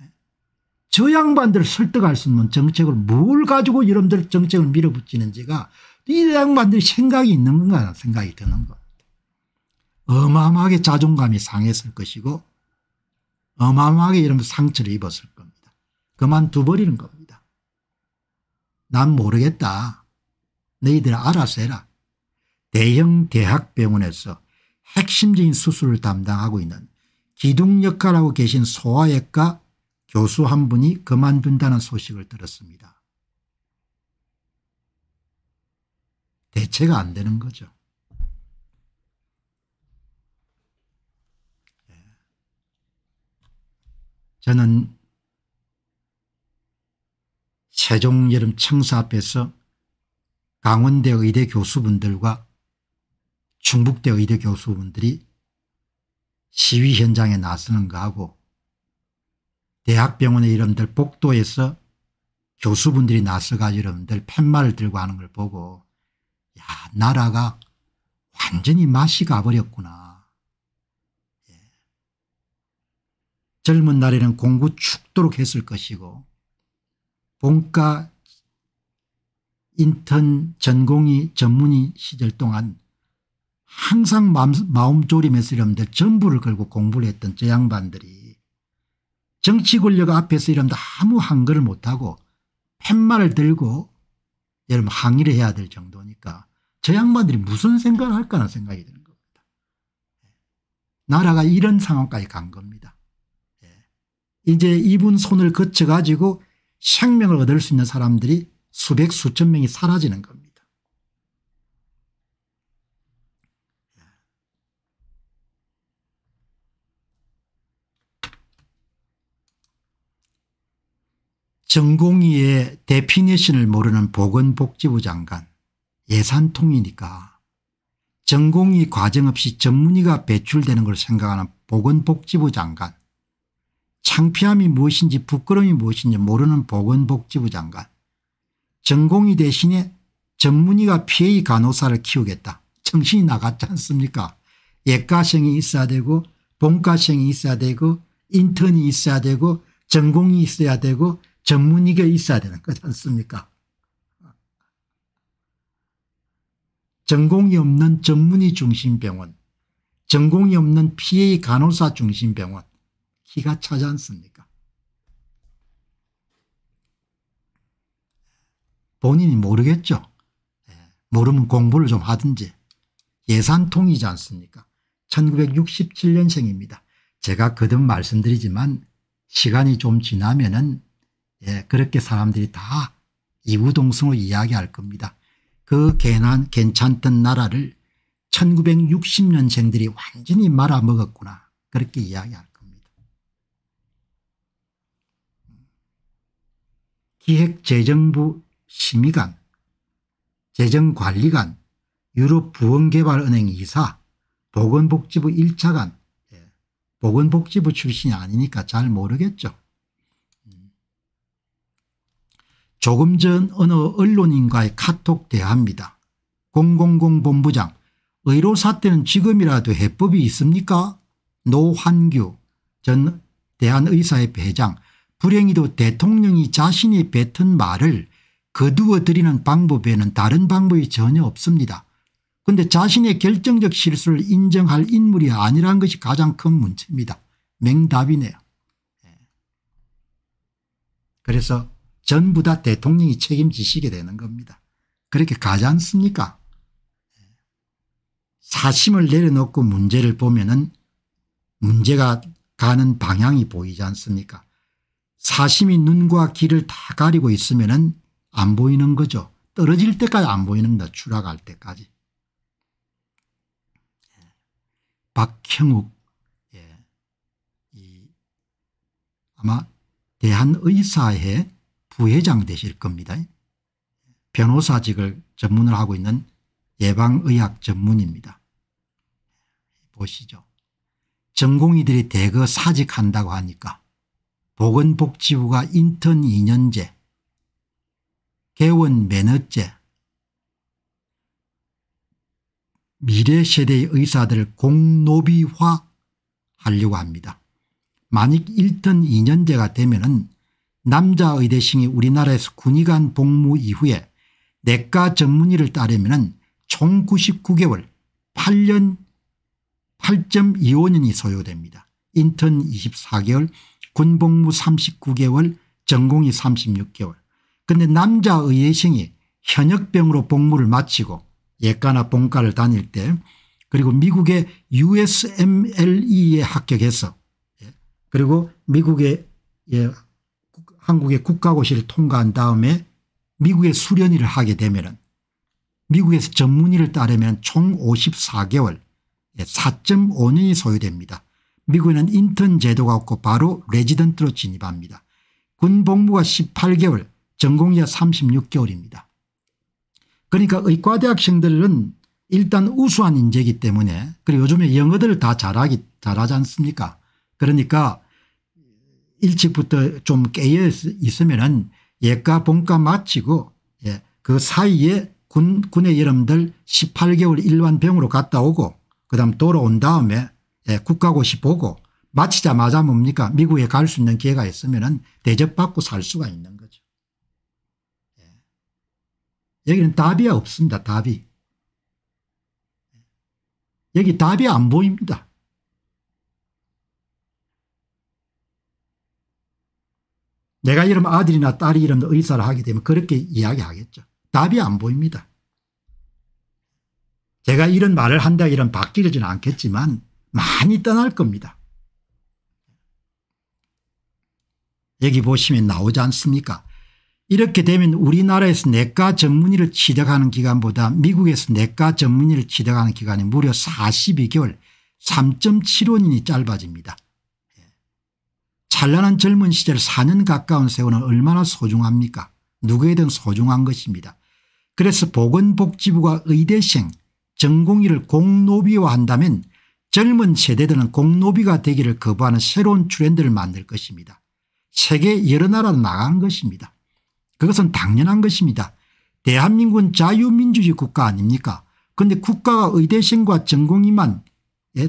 예. 저 양반들 을 설득할 수 있는 정책을 뭘 가지고 이름들 정책을 밀어붙이는지가 이 양반들이 생각이 있는 건가 생각이 드는 것. 어마어마하게 자존감이 상했을 것이고 어마어마하게 이런 상처를 입었을 겁니다. 그만두버리는 겁니다. 난 모르겠다. 너희들 알아서 해라. 대형 대학병원에서 핵심적인 수술을 담당하고 있는 기둥 역할하고 계신 소아외과 교수 한 분이 그만둔다는 소식을 들었습니다. 대체가 안 되는 거죠. 예. 저는 세종 여름 청사 앞에서 강원대 의대 교수분들과 충북대 의대 교수분들이 시위 현장에 나서는 거하고 대학병원의 이름들 복도에서 교수분들이 나서가 여러분들 팻말을 들고 하는 걸 보고 야 나라가 완전히 맛이 가버렸구나. 예. 젊은 날에는 공부 죽도록 했을 것이고 본과 인턴 전공이 전문의 시절 동안 항상 마음, 마음 졸임 이름들 전부를 걸고 공부를 했던 저 양반들이 정치 권력 앞에서 이름들 아무 한글을 못하고 팻말을 들고 여러분 항의를 해야 될 정도니까 저 양반들이 무슨 생각을 할까는 생각이 드는 겁니다. 예. 나라가 이런 상황까지 간 겁니다. 예. 이제 이분 손을 거쳐가지고 생명을 얻을 수 있는 사람들이 수백 수천 명이 사라지는 겁니다. 전공의의 예. 데피니션을 모르는 보건복지부 장관 예산통이니까 전공이 과정 없이 전문의가 배출되는 걸 생각하는 보건복지부 장관 창피함이 무엇인지 부끄러움이 무엇인지 모르는 보건복지부 장관 전공이 대신에 전문의가 PA 간호사를 키우겠다. 정신이 나갔지 않습니까 예과생이 있어야 되고 본과생이 있어야 되고 인턴이 있어야 되고 전공이 있어야 되고 전문의가 있어야 되는 거지 않습니까 전공이 없는 전문의 중심병원, 전공이 없는 PA 간호사 중심병원 키가 차지 않습니까? 본인이 모르겠죠. 예, 모르면 공부를 좀 하든지 예산통이지 않습니까 1967년생입니다. 제가 거듭 말씀드리지만 시간이 좀 지나면 은 예, 그렇게 사람들이 다 이구동성으로 이야기할 겁니다. 그 괜한 괜찮던 나라를 1960년생들이 완전히 말아먹었구나 그렇게 이야기할 겁니다. 기획재정부 심의관 재정관리관 유럽부원개발은행 이사 보건복지부 1차관 예, 보건복지부 출신이 아니니까 잘 모르겠죠. 조금 전 어느 언론인과의 카톡 대화입니다. 000 본부장 의료 사태는 지금이라도 해법이 있습니까? 노환규 전 대한의사협회 회장 불행히도 대통령이 자신이 뱉은 말을 거두어드리는 방법에는 다른 방법이 전혀 없습니다. 그런데 자신의 결정적 실수를 인정할 인물이 아니란 것이 가장 큰 문제입니다. 맹답이네요. 예. 그래서 전부 다 대통령이 책임지시게 되는 겁니다. 그렇게 가지 않습니까? 사심을 내려놓고 문제를 보면은 문제가 가는 방향이 보이지 않습니까? 사심이 눈과 귀를 다 가리고 있으면은 안 보이는 거죠. 떨어질 때까지 안 보이는 거다. 추락할 때까지. 박형욱 예. 이 아마 대한의사회 부회장 되실 겁니다. 변호사직을 전문을 하고 있는 예방의학 전문입니다. 보시죠. 전공의들이 대거 사직한다고 하니까 보건복지부가 인턴 2년제 개원 매너제 미래 세대의 의사들을 공노비화 하려고 합니다. 만약 1턴 2년제가 되면 은 남자 의대생이 우리나라에서 군의관 복무 이후에 내과 전문의를 따르면 총 99개월 8년 8.25년이 소요됩니다. 인턴 24개월 군복무 39개월 전공이 36개월 근데 남자 의예생이 현역병으로 복무를 마치고 예과나 본과를 다닐 때 그리고 미국의 USMLE에 합격해서 예, 그리고 미국의 예, 한국의 국가고시를 통과한 다음에 미국의 수련의를 하게 되면 미국에서 전문의를 따르면 총 54개월 4.5년이 예, 소요됩니다. 미국에는 인턴 제도가 없고 바로 레지던트로 진입합니다. 군복무가 18개월 전공이가 36개월입니다. 그러니까 의과대학생들은 일단 우수한 인재이기 때문에 그리고 요즘에 영어들을 다 잘하기, 잘하지 않습니까 그러니까 일찍부터 좀 깨어 있으면은 예가 본가 마치고 예, 그 사이에 군, 군의 여러분들 18개월 일반병으로 갔다 오고 그 다음 돌아온 다음에 예, 국가고시 보고 마치자마자 뭡니까 미국에 갈 수 있는 기회가 있으면 은 대접받고 살 수가 있는 거죠. 예. 여기는 답이 없습니다. 답이. 여기 답이 안 보입니다. 내가 이름 아들이나 딸이 이런 의사를 하게 되면 그렇게 이야기하겠죠. 답이 안 보입니다. 제가 이런 말을 한다 이런 바뀌지는 않겠지만 많이 떠날 겁니다. 여기 보시면 나오지 않습니까 이렇게 되면 우리나라에서 내과 전문의를 취득하는 기간보다 미국에서 내과 전문의를 취득하는 기간이 무려 42개월 3 7원이 짧아집니다. 찬란한 젊은 시절 4년 가까운 세월은 얼마나 소중합니까 누구에든 소중한 것입니다. 그래서 보건복지부가 의대생 전공의를 공노비화한다면 젊은 세대들은 공노비가 되기를 거부하는 새로운 트렌드를 만들 것입니다. 세계 여러 나라 나간 것입니다. 그것은 당연한 것입니다. 대한민국은 자유민주주의 국가 아닙니까 그런데 국가가 의대생과 전공의만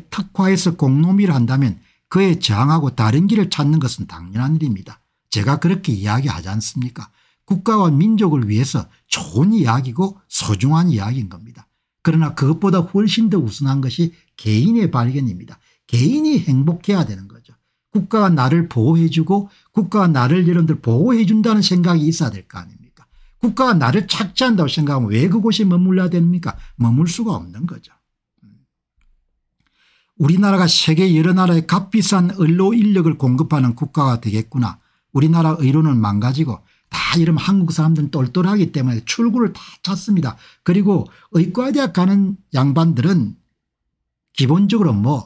특화해서 공노비를 한다면 그에 저항하고 다른 길을 찾는 것은 당연한 일입니다. 제가 그렇게 이야기하지 않습니까 국가와 민족을 위해서 좋은 이야기고 소중한 이야기인 겁니다. 그러나 그것보다 훨씬 더 우선한 것이 개인의 발견입니다. 개인이 행복해야 되는 거죠. 국가가 나를 보호해주고 국가가 나를 여러분들 보호해준다는 생각이 있어야 될 거 아닙니까 국가가 나를 착취한다고 생각하면 왜 그곳에 머물러야 됩니까 머물 수가 없는 거죠. 우리나라가 세계 여러 나라의 값비싼 의료 인력을 공급하는 국가가 되겠구나. 우리나라 의료는 망가지고 다 이러면 한국 사람들은 똘똘하기 때문에 출구를 다 찾습니다. 그리고 의과대학 가는 양반들은 기본적으로 뭐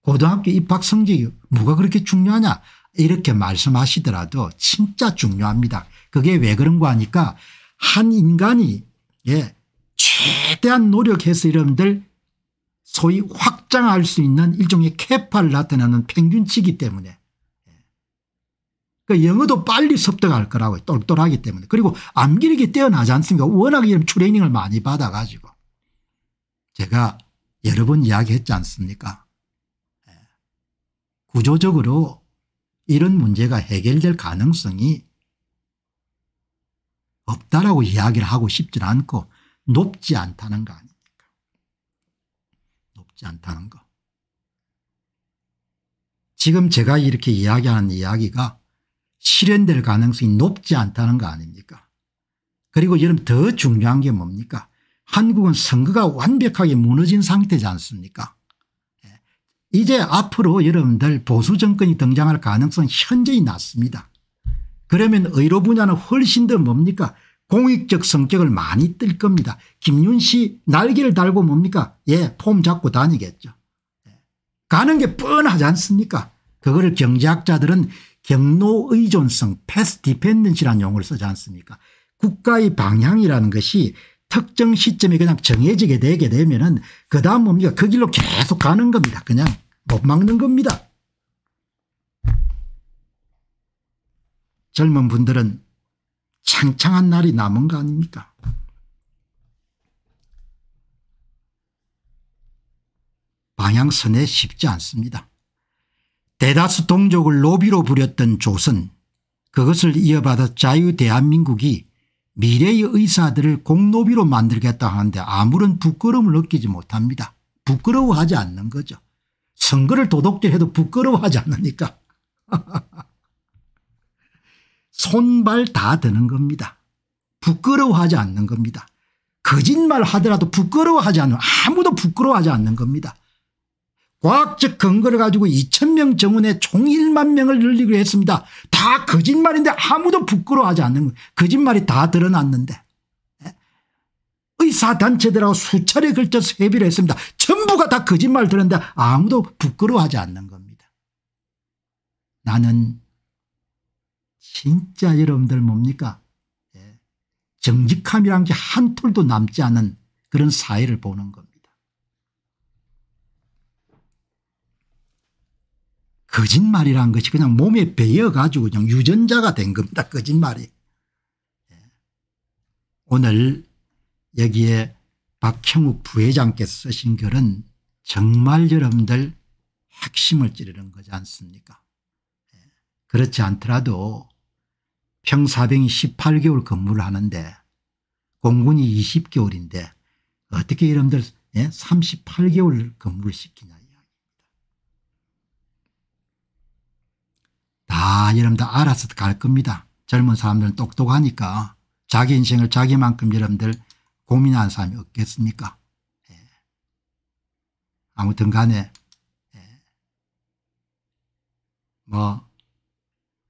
고등학교 입학 성적이 뭐가 그렇게 중요하냐 이렇게 말씀하시더라도 진짜 중요합니다. 그게 왜그런거 하니까 한 인간이 예 최대한 노력해서 이러들 소위 확 확장할 수 있는 일종의 캐파를 나타내는 평균치기 이 때문에 그 영어도 빨리 습득할 거라고 똘똘하기 때문에 그리고 암기력이 뛰어나지 않습니까 워낙 이런 트레이닝을 많이 받아가지고 제가 여러 번 이야기했지 않습니까 예. 구조적으로 이런 문제가 해결될 가능성이 없다라고 이야기를 하고 싶지는 않고 높지 않다는 거 아니에요. 쉽지 않다는 것. 지금 제가 이렇게 이야기하는 이야기가 실현될 가능성이 높지 않다는 거 아닙니까 그리고 여러분 더 중요한 게 뭡니까 한국은 선거가 완벽하게 무너진 상태지 않습니까 예. 이제 앞으로 여러분들 보수 정권이 등장할 가능성 현저히 낮습니다. 그러면 의료 분야는 훨씬 더 뭡니까 공익적 성격을 많이 뜰 겁니다. 김윤 씨 날개를 달고 뭡니까? 예, 폼 잡고 다니겠죠. 예. 가는 게 뻔하지 않습니까? 그거를 경제학자들은 경로의존성 패스 디펜던시라는 용어를 쓰지 않습니까? 국가의 방향이라는 것이 특정 시점에 그냥 정해지게 되게 되면 은그 다음 뭡니까? 그 길로 계속 가는 겁니다. 그냥 못 막는 겁니다. 젊은 분들은 창창한 날이 남은 거 아닙니까? 방향선에 쉽지 않습니다. 대다수 동족을 로비로 부렸던 조선 그것을 이어받아 자유대한민국이 미래의 의사들을 공노비로 만들겠다 하는데 아무런 부끄러움을 느끼지 못합니다. 부끄러워하지 않는 거죠. 선거를 도둑질해도 부끄러워하지 않으니까. 손발 다 드는 겁니다. 부끄러워하지 않는 겁니다. 거짓말 하더라도 부끄러워하지 않는 아무도 부끄러워하지 않는 겁니다. 과학적 근거를 가지고 2천명 정원에 총 1만 명을 늘리기로 했습니다. 다 거짓말인데 아무도 부끄러워하지 않는 거예요. 거짓말이 다 드러났는데. 예? 의사단체들하고 수차례 걸쳐서 회비를 했습니다. 전부가 다 거짓말 들었는데 아무도 부끄러워하지 않는 겁니다. 나는 진짜 여러분들 뭡니까 예. 정직함이란 게 한 톨도 남지 않은 그런 사회를 보는 겁니다. 거짓말이란 것이 그냥 몸에 배어가지고 그냥 유전자가 된 겁니다. 거짓말이. 예. 오늘 여기에 박형욱 부회장께서 쓰신 글은 정말 여러분들 핵심을 찌르는 거지 않습니까 예. 그렇지 않더라도 평사병이 18개월 근무를 하는데 공군이 20개월인데 어떻게 이놈들 38개월 예, 근무를 시키냐 이야기입니다. 다 여러분들 알아서 갈 겁니다. 젊은 사람들은 똑똑하니까 자기 인생을 자기만큼 여러분들 고민하 사람이 없겠습니까 예. 아무튼 간에 예. 뭐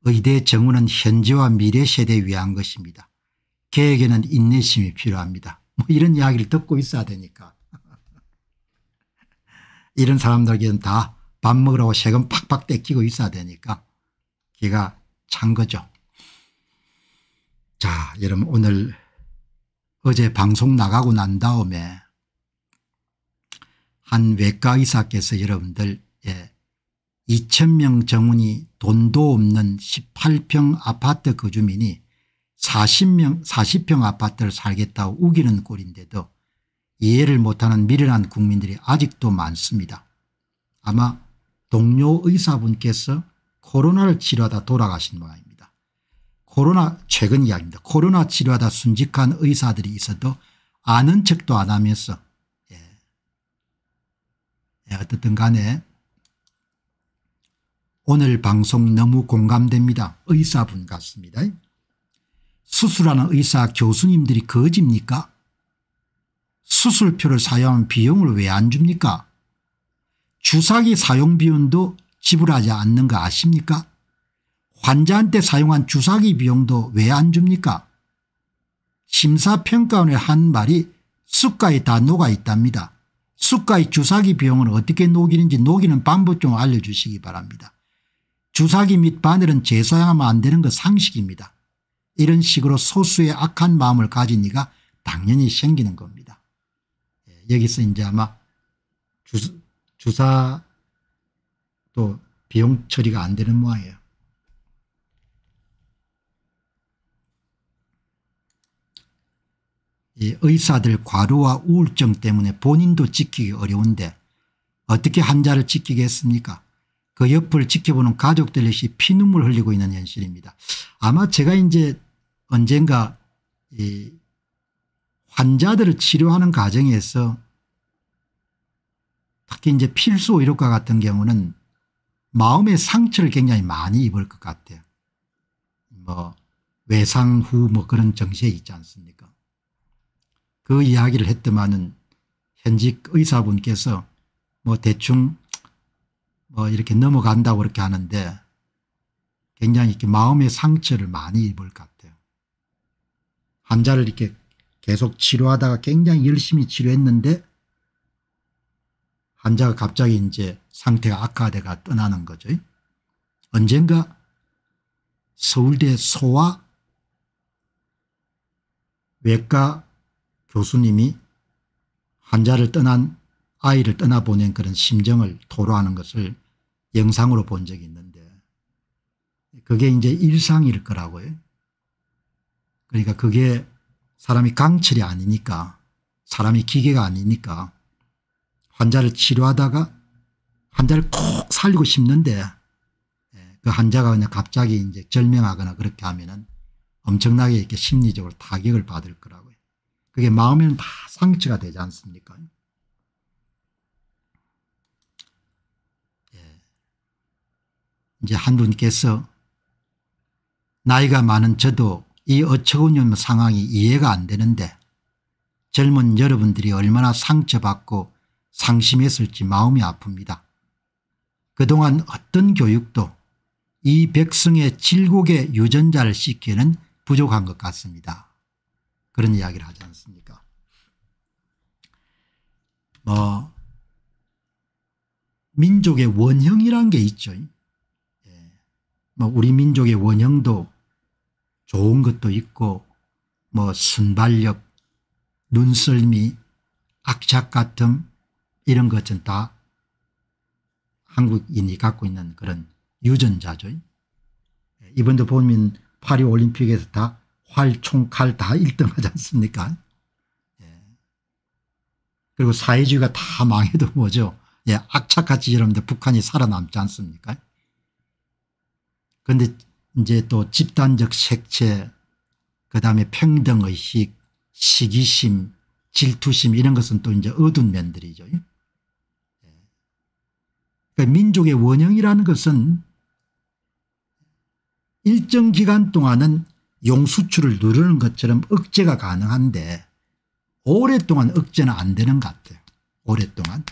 의대 정원은 현재와 미래 세대에 위한 것입니다. 계획에는 인내심이 필요합니다. 뭐 이런 이야기를 듣고 있어야 되니까. 이런 사람들에게는 다 밥 먹으라고 세금 팍팍 떼끼고 있어야 되니까 기가 찬 거죠. 자 여러분 오늘 어제 방송 나가고 난 다음에 한 외과 의사께서 여러분들 예, 2 0명 정원이 돈도 없는 18평 아파트 거주민이 40명, 40평 아파트를 살겠다고 우기는 꼴인데도 이해를 못하는 미련한 국민들이 아직도 많습니다. 아마 동료 의사분께서 코로나를 치료하다 돌아가신 모양입니다. 코로나 최근 이야기입니다. 코로나 치료하다 순직한 의사들이 있어도 아는 척도 안 하면서 예. 예, 어떻든 간에 오늘 방송 너무 공감됩니다. 의사분 같습니다. 수술하는 의사 교수님들이 거짓입니까? 수술표를 사용한 비용을 왜 안 줍니까? 주사기 사용 비용도 지불하지 않는 거 아십니까? 환자한테 사용한 주사기 비용도 왜 안 줍니까? 심사평가원의 한 말이 숟가에다 녹아 있답니다. 쑥가의 주사기 비용을 어떻게 녹이는지 녹이는 방법 좀 알려주시기 바랍니다. 주사기 및 바늘은 제사하면 안 되는 것 그 상식입니다. 이런 식으로 소수의 악한 마음을 가진 이가 당연히 생기는 겁니다. 예, 여기서 이제 아마 주, 주사도 비용 처리가 안 되는 모양이에요. 의사들 과로와 우울증 때문에 본인도 지키기 어려운데 어떻게 환자를 지키겠습니까 그 옆을 지켜보는 가족들 역시 피눈물 흘리고 있는 현실입니다. 아마 제가 이제 언젠가 이 환자들을 치료하는 과정에서 특히 이제 필수 의료과 같은 경우는 마음의 상처를 굉장히 많이 입을 것 같아요. 뭐 외상 후 뭐 그런 정세 있지 않습니까 그 이야기를 했더만은 현직 의사분께서 뭐 대충 뭐 이렇게 넘어간다고 그렇게 하는데 굉장히 이렇게 마음의 상처를 많이 입을 것 같아요. 환자를 이렇게 계속 치료하다가 굉장히 열심히 치료했는데 환자가 갑자기 이제 상태가 악화되가 떠나는 거죠. 언젠가 서울대 소아 외과 교수님이 환자를 떠난 아이를 떠나보낸 그런 심정을 토로하는 것을 영상으로 본 적이 있는데 그게 이제 일상일 거라고요. 그러니까 그게 사람이 강철이 아니니까 사람이 기계가 아니니까 환자를 치료하다가 환자를 꼭 살리고 싶는데 예, 그 환자가 그냥 갑자기 이제 절명하거나 그렇게 하면은 엄청나게 이렇게 심리적으로 타격을 받을 거라고요. 그게 마음에는 다 상처가 되지 않습니까? 이제 한 분께서 나이가 많은 저도 이 어처구니없는 상황이 이해가 안 되는데 젊은 여러분들이 얼마나 상처받고 상심했을지 마음이 아픕니다. 그동안 어떤 교육도 이 백성의 질곡의 유전자를 씻기는 부족한 것 같습니다. 그런 이야기를 하지 않습니까 뭐 민족의 원형이란 게 있죠. 뭐 우리 민족의 원형도 좋은 것도 있고 뭐 순발력, 눈썰미, 악착같은 이런 것은 다 한국인이 갖고 있는 그런 유전자죠. 이번도 보면 파리올림픽에서 다 활, 총, 칼 다 1등 하지 않습니까 예. 그리고 사회주의가 다 망해도 뭐죠. 예, 악착같이 여러분들 북한이 살아남지 않습니까 그런데 이제 또 집단적 색채 그다음에 평등의식 시기심 질투심 이런 것은 또 이제 어두운 면들이죠. 예. 그러니까 민족의 원형이라는 것은 일정 기간 동안은 용수출을 누르는 것처럼 억제가 가능한데 오랫동안 억제는 안 되는 것 같아요. 오랫동안.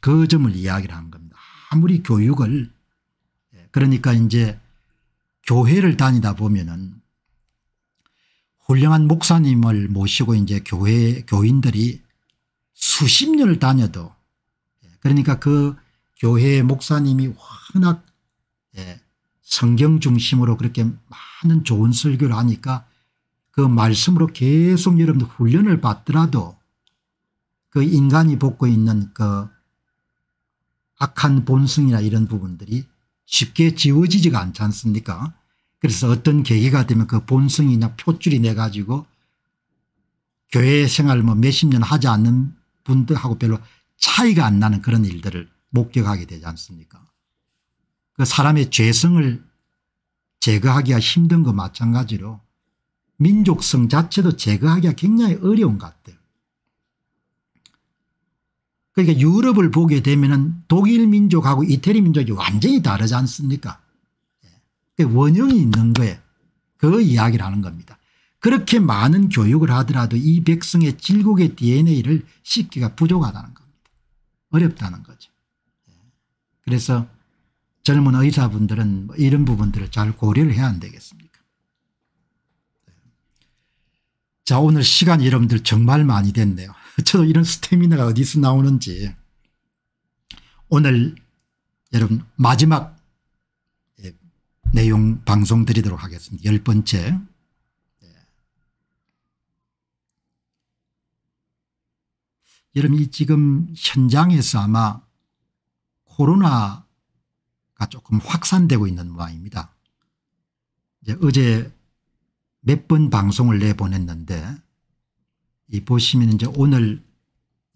그 점을 이야기를 한 겁니다. 아무리 교육을 그러니까 이제 교회를 다니다 보면은 훌륭한 목사님을 모시고 이제 교회 교인들이 수십 년을 다녀도 예, 그러니까 그 교회의 목사님이 워낙 예, 성경 중심으로 그렇게 많은 좋은 설교를 하니까 그 말씀으로 계속 여러분들 훈련을 받더라도 그 인간이 벗고 있는 그 악한 본성이나 이런 부분들이 쉽게 지워지지가 않지 않습니까 그래서 어떤 계기가 되면 그 본성이나 표줄이 내 가지고 교회 생활을 뭐 몇십 년 하지 않는 분들하고 별로 차이가 안 나는 그런 일들을 목격하게 되지 않습니까 그 사람의 죄성을 제거하기가 힘든 거 마찬가지로 민족성 자체도 제거하기가 굉장히 어려운 것 같아요. 그러니까 유럽을 보게 되면 독일 민족하고 이태리 민족이 완전히 다르지 않습니까 예. 원형이 있는 거예요. 그 이야기를 하는 겁니다. 그렇게 많은 교육을 하더라도 이 백성의 질곡의 dna를 씻기가 부족하다는 겁니다. 어렵다는 거죠. 예. 그래서 젊은 의사분들은 뭐 이런 부분들을 잘 고려를 해야 안 되겠습니까 예. 자 오늘 시간 여러분들 정말 많이 됐네요. 저도 이런 스태미나가 어디서 나오는지 오늘 여러분 마지막 예, 내용 방송 드리도록 하겠습니다. 열 번째 예. 여러분 이 지금 현장에서 아마 코로나가 조금 확산되고 있는 모양입니다. 이제 어제 몇 번 방송을 내보냈는데 이 보시면 이제 오늘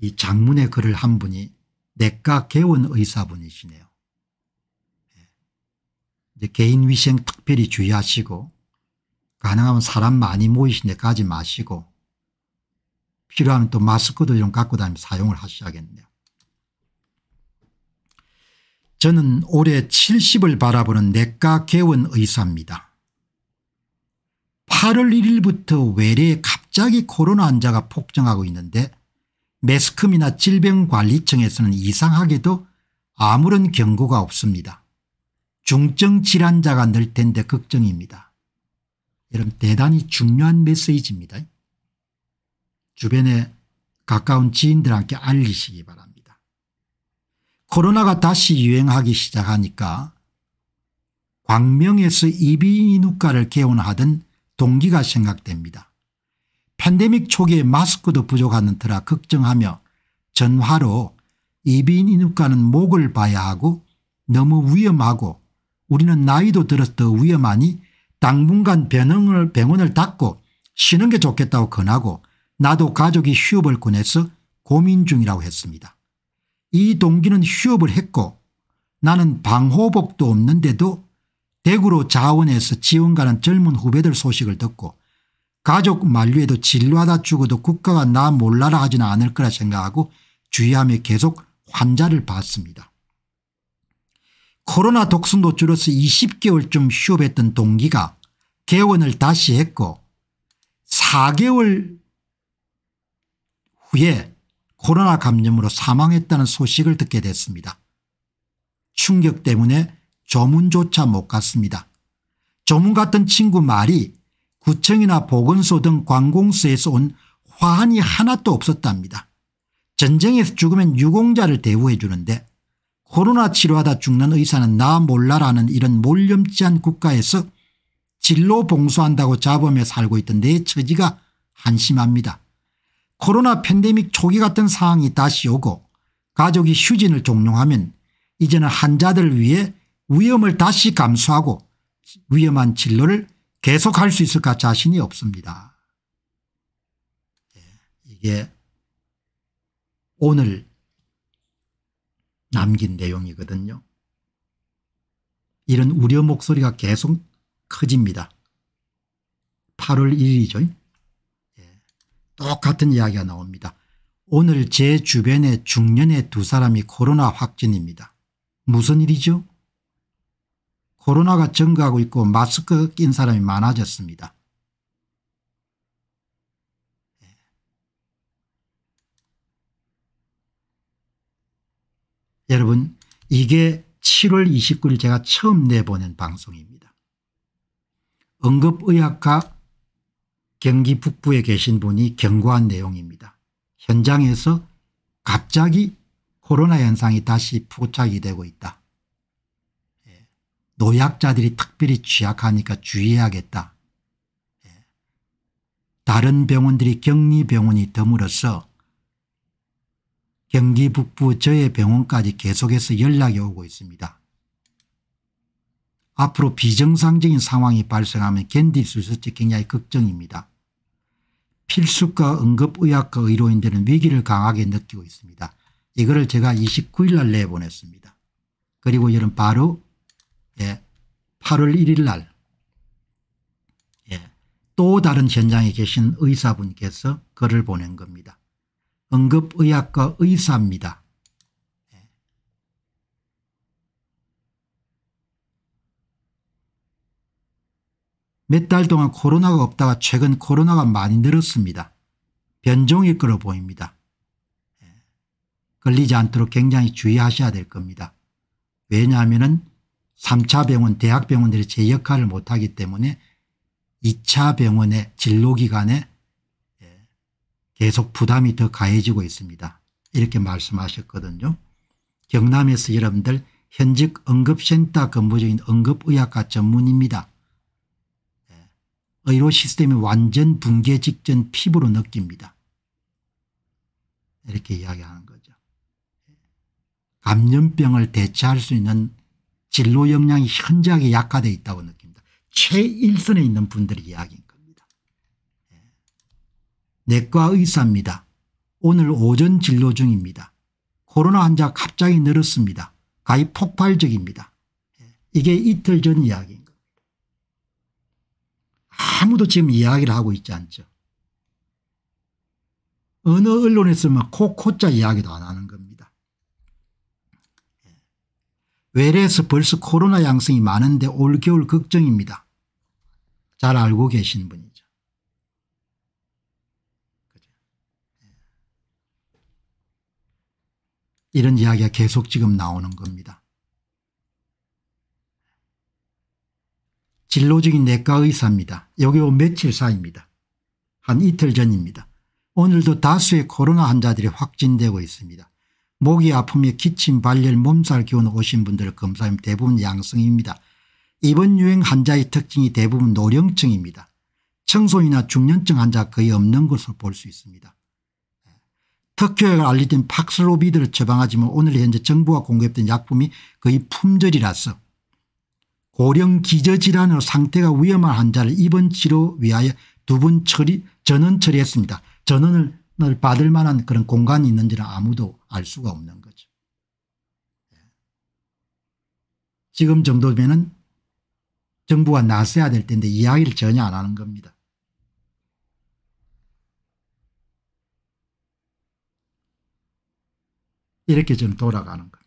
이 장문의 글을 한 분이 내과 개원 의사분이시네요. 예. 이제 개인 위생 특별히 주의하시고 가능하면 사람 많이 모이신 데 가지 마시고 필요하면 또 마스크도 좀 갖고 다니면 사용을 하셔야겠네요. 저는 올해 70을 바라보는 내과 개원 의사입니다. 8월 1일부터 외래 갑자기 코로나 환자가 폭증하고 있는데 매스컴이나 질병관리청에서는 이상하게도 아무런 경고가 없습니다. 중증 질환자가 늘 텐데 걱정입니다. 여러분 대단히 중요한 메시지입니다. 주변에 가까운 지인들한테 알리시기 바랍니다. 코로나가 다시 유행하기 시작하니까 광명에서 이비인후과를 개원하던 동기가 생각됩니다. 팬데믹 초기에 마스크도 부족하는 터라 걱정하며 전화로 이비인 인후과는 목을 봐야 하고 너무 위험하고 우리는 나이도 들어서 더 위험하니 당분간 병원을, 병원을 닫고 쉬는 게 좋겠다고 권하고 나도 가족이 휴업을 권해서 고민 중이라고 했습니다. 이 동기는 휴업을 했고 나는 방호복도 없는데도 대구로 자원해서 지원 가는 젊은 후배들 소식을 듣고 가족 만류에도 진료하다 죽어도 국가가 나 몰라라 하지는 않을 거라 생각하고 주의하며 계속 환자를 봤습니다. 코로나 독성도 줄어서 20개월쯤 휴업했던 동기가 개원을 다시 했고 4개월 후에 코로나 감염으로 사망했다는 소식을 듣게 됐습니다. 충격 때문에 조문조차 못 갔습니다. 조문 같은 친구 말이 구청이나 보건소 등 관공서에서 온 화환이 하나도 없었답니다. 전쟁에서 죽으면 유공자를 대우해 주는데 코로나 치료하다 죽는 의사는 나 몰라라는 이런 몰염치한 국가에서 진로 봉수한다고 잡으며 살고 있던 내 처지가 한심합니다. 코로나 팬데믹 초기 같은 상황이 다시 오고 가족이 휴진을 종용하면 이제는 환자들을 위해 위험을 다시 감수하고 위험한 진로를 계속할 수 있을까 자신이 없습니다. 예, 이게 오늘 남긴 내용이거든요. 이런 우려 목소리가 계속 커집니다. 8월 1일이죠. 예, 똑같은 이야기가 나옵니다. 오늘 제 주변에 중년의 두 사람이 코로나 확진입니다. 무슨 일이죠? 코로나가 증가하고 있고 마스크 낀 사람이 많아졌습니다. 예. 여러분 이게 7월 29일 제가 처음 내보낸 방송입니다. 응급의학과 경기 북부에 계신 분이 경고한 내용입니다. 현장에서 갑자기 코로나 현상이 다시 포착이 되고 있다. 노약자들이 특별히 취약하니까 주의해야겠다. 예. 다른 병원들이 격리병원이 드물어서 경기 북부 저의 병원까지 계속해서 연락이 오고 있습니다. 앞으로 비정상적인 상황이 발생하면 견딜 수 있을지 굉장히 걱정입니다. 필수과 응급의학과 의료인들은 위기를 강하게 느끼고 있습니다. 이거를 제가 29일 날 내보냈습니다. 그리고 이는 바로 예, 8월 1일 날, 예, 또 다른 현장에 계신 의사분께서 글을 보낸 겁니다. 응급의학과 의사입니다. 예. 몇달 동안 코로나가 없다가 최근 코로나가 많이 늘었습니다. 변종일 거로 보입니다. 예. 걸리지 않도록 굉장히 주의하셔야 될 겁니다. 왜냐하면 3차 병원 대학병원들이 제 역할을 못하기 때문에 2차 병원의 진료기간에 예, 계속 부담이 더 가해지고 있습니다. 이렇게 말씀하셨거든요. 경남에서 여러분들 현직 응급센터 근무 중인 응급의학과 전문입니다. 예, 의료 시스템이 완전 붕괴 직전 피부로 느낍니다. 이렇게 이야기하는 거죠. 예, 감염병을 대체할 수 있는 진로 역량이 현저하게 약화되어 있다고 느낍니다. 최일선에 있는 분들의 이야기인 겁니다. 예. 내과 의사입니다. 오늘 오전 진료 중입니다. 코로나 환자 갑자기 늘었습니다. 가히 폭발적입니다. 예. 이게 이틀 전 이야기인 겁니다. 아무도 지금 이야기를 하고 있지 않죠. 어느 언론에서 막 코, 코자 이야기도 안 하는 외래에서 벌써 코로나 양성이 많은데 올겨울 걱정입니다. 잘 알고 계신 분이죠. 예. 이런 이야기가 계속 지금 나오는 겁니다. 진로적인 내과 의사입니다. 여기 온 며칠 사이입니다. 한 이틀 전입니다. 오늘도 다수의 코로나 환자들이 확진되고 있습니다. 목이 아픔에 기침 발열 몸살 기운 오신 분들 검사하면 대부분 양성입니다. 이번 유행 환자의 특징이 대부분 노령층입니다. 청소이나 중년층 환자 거의 없는 것으로 볼 수 있습니다. 특효약을 알리던 팍스로비드를 처방하지만 오늘 현재 정부가 공급된 약품이 거의 품절이라서 고령 기저질환으로 상태가 위험한 환자를 입원 치료 위하여 두 분 처리 전원 처리했습니다. 전원을 을 받을 만한 그런 공간이 있는지는 아무도 알 수가 없는 거죠. 예. 지금 정도면은 정부가 나서야 될 텐데 이야기를 전혀 안 하는 겁니다. 이렇게 저는 돌아가는 겁니다.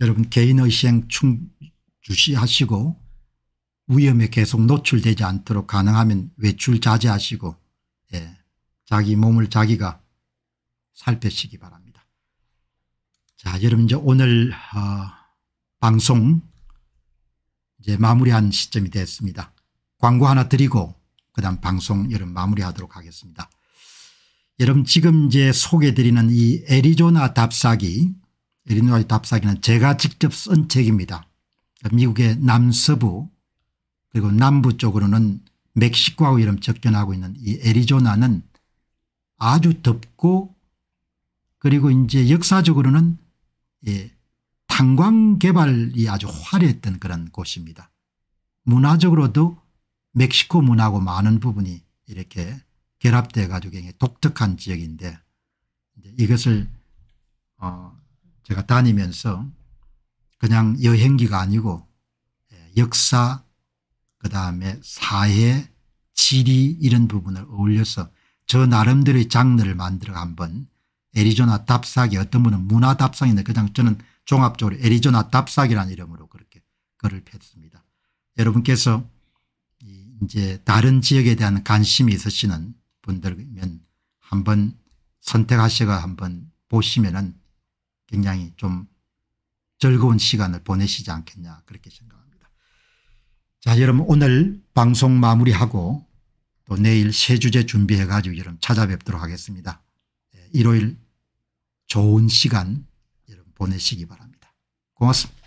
여러분 개인의 시행 충, 주시하시고 위험에 계속 노출되지 않도록 가능하면 외출 자제하시고 예, 자기 몸을 자기가 살펴시기 바랍니다. 자 여러분 이제 오늘 어, 방송 이제 마무리한 시점이 됐습니다. 광고 하나 드리고 그다음 방송 여러분 마무리하도록 하겠습니다. 여러분 지금 이제 소개드리는 이 애리조나 답사기 애리조나 답사기는 제가 직접 쓴 책입니다. 미국의 남서부 그리고 남부 쪽으로는 멕시코하고 이름 적견하고 있는 이 애리조나는 아주 덥고 그리고 이제 역사적으로는 예, 탄광 개발이 아주 화려했던 그런 곳입니다. 문화적으로도 멕시코 문화하고 많은 부분이 이렇게 결합되어 가지고 굉장히 독특한 지역인데 이제 이것을 어 제가 다니면서 그냥 여행기가 아니고 예, 역사 그다음에 사회 지리 이런 부분을 어울려서 저 나름대로의 장르를 만들어 한번 애리조나 답사기 어떤 분은 문화 답사기인데 그냥 저는 종합적으로 애리조나 답사기라는 이름으로 그렇게 글을 폈습니다. 여러분께서 이제 다른 지역에 대한 관심이 있으시는 분들면 한번 선택하셔가 한번 보시면은 굉장히 좀 즐거운 시간을 보내시지 않겠냐 그렇게 생각합니다. 자 여러분 오늘 방송 마무리하고 또 내일 세 주제 준비해 가지고 여러분 찾아뵙도록 하겠습니다. 예, 일요일 좋은 시간 여러분 보내시기 바랍니다. 고맙습니다.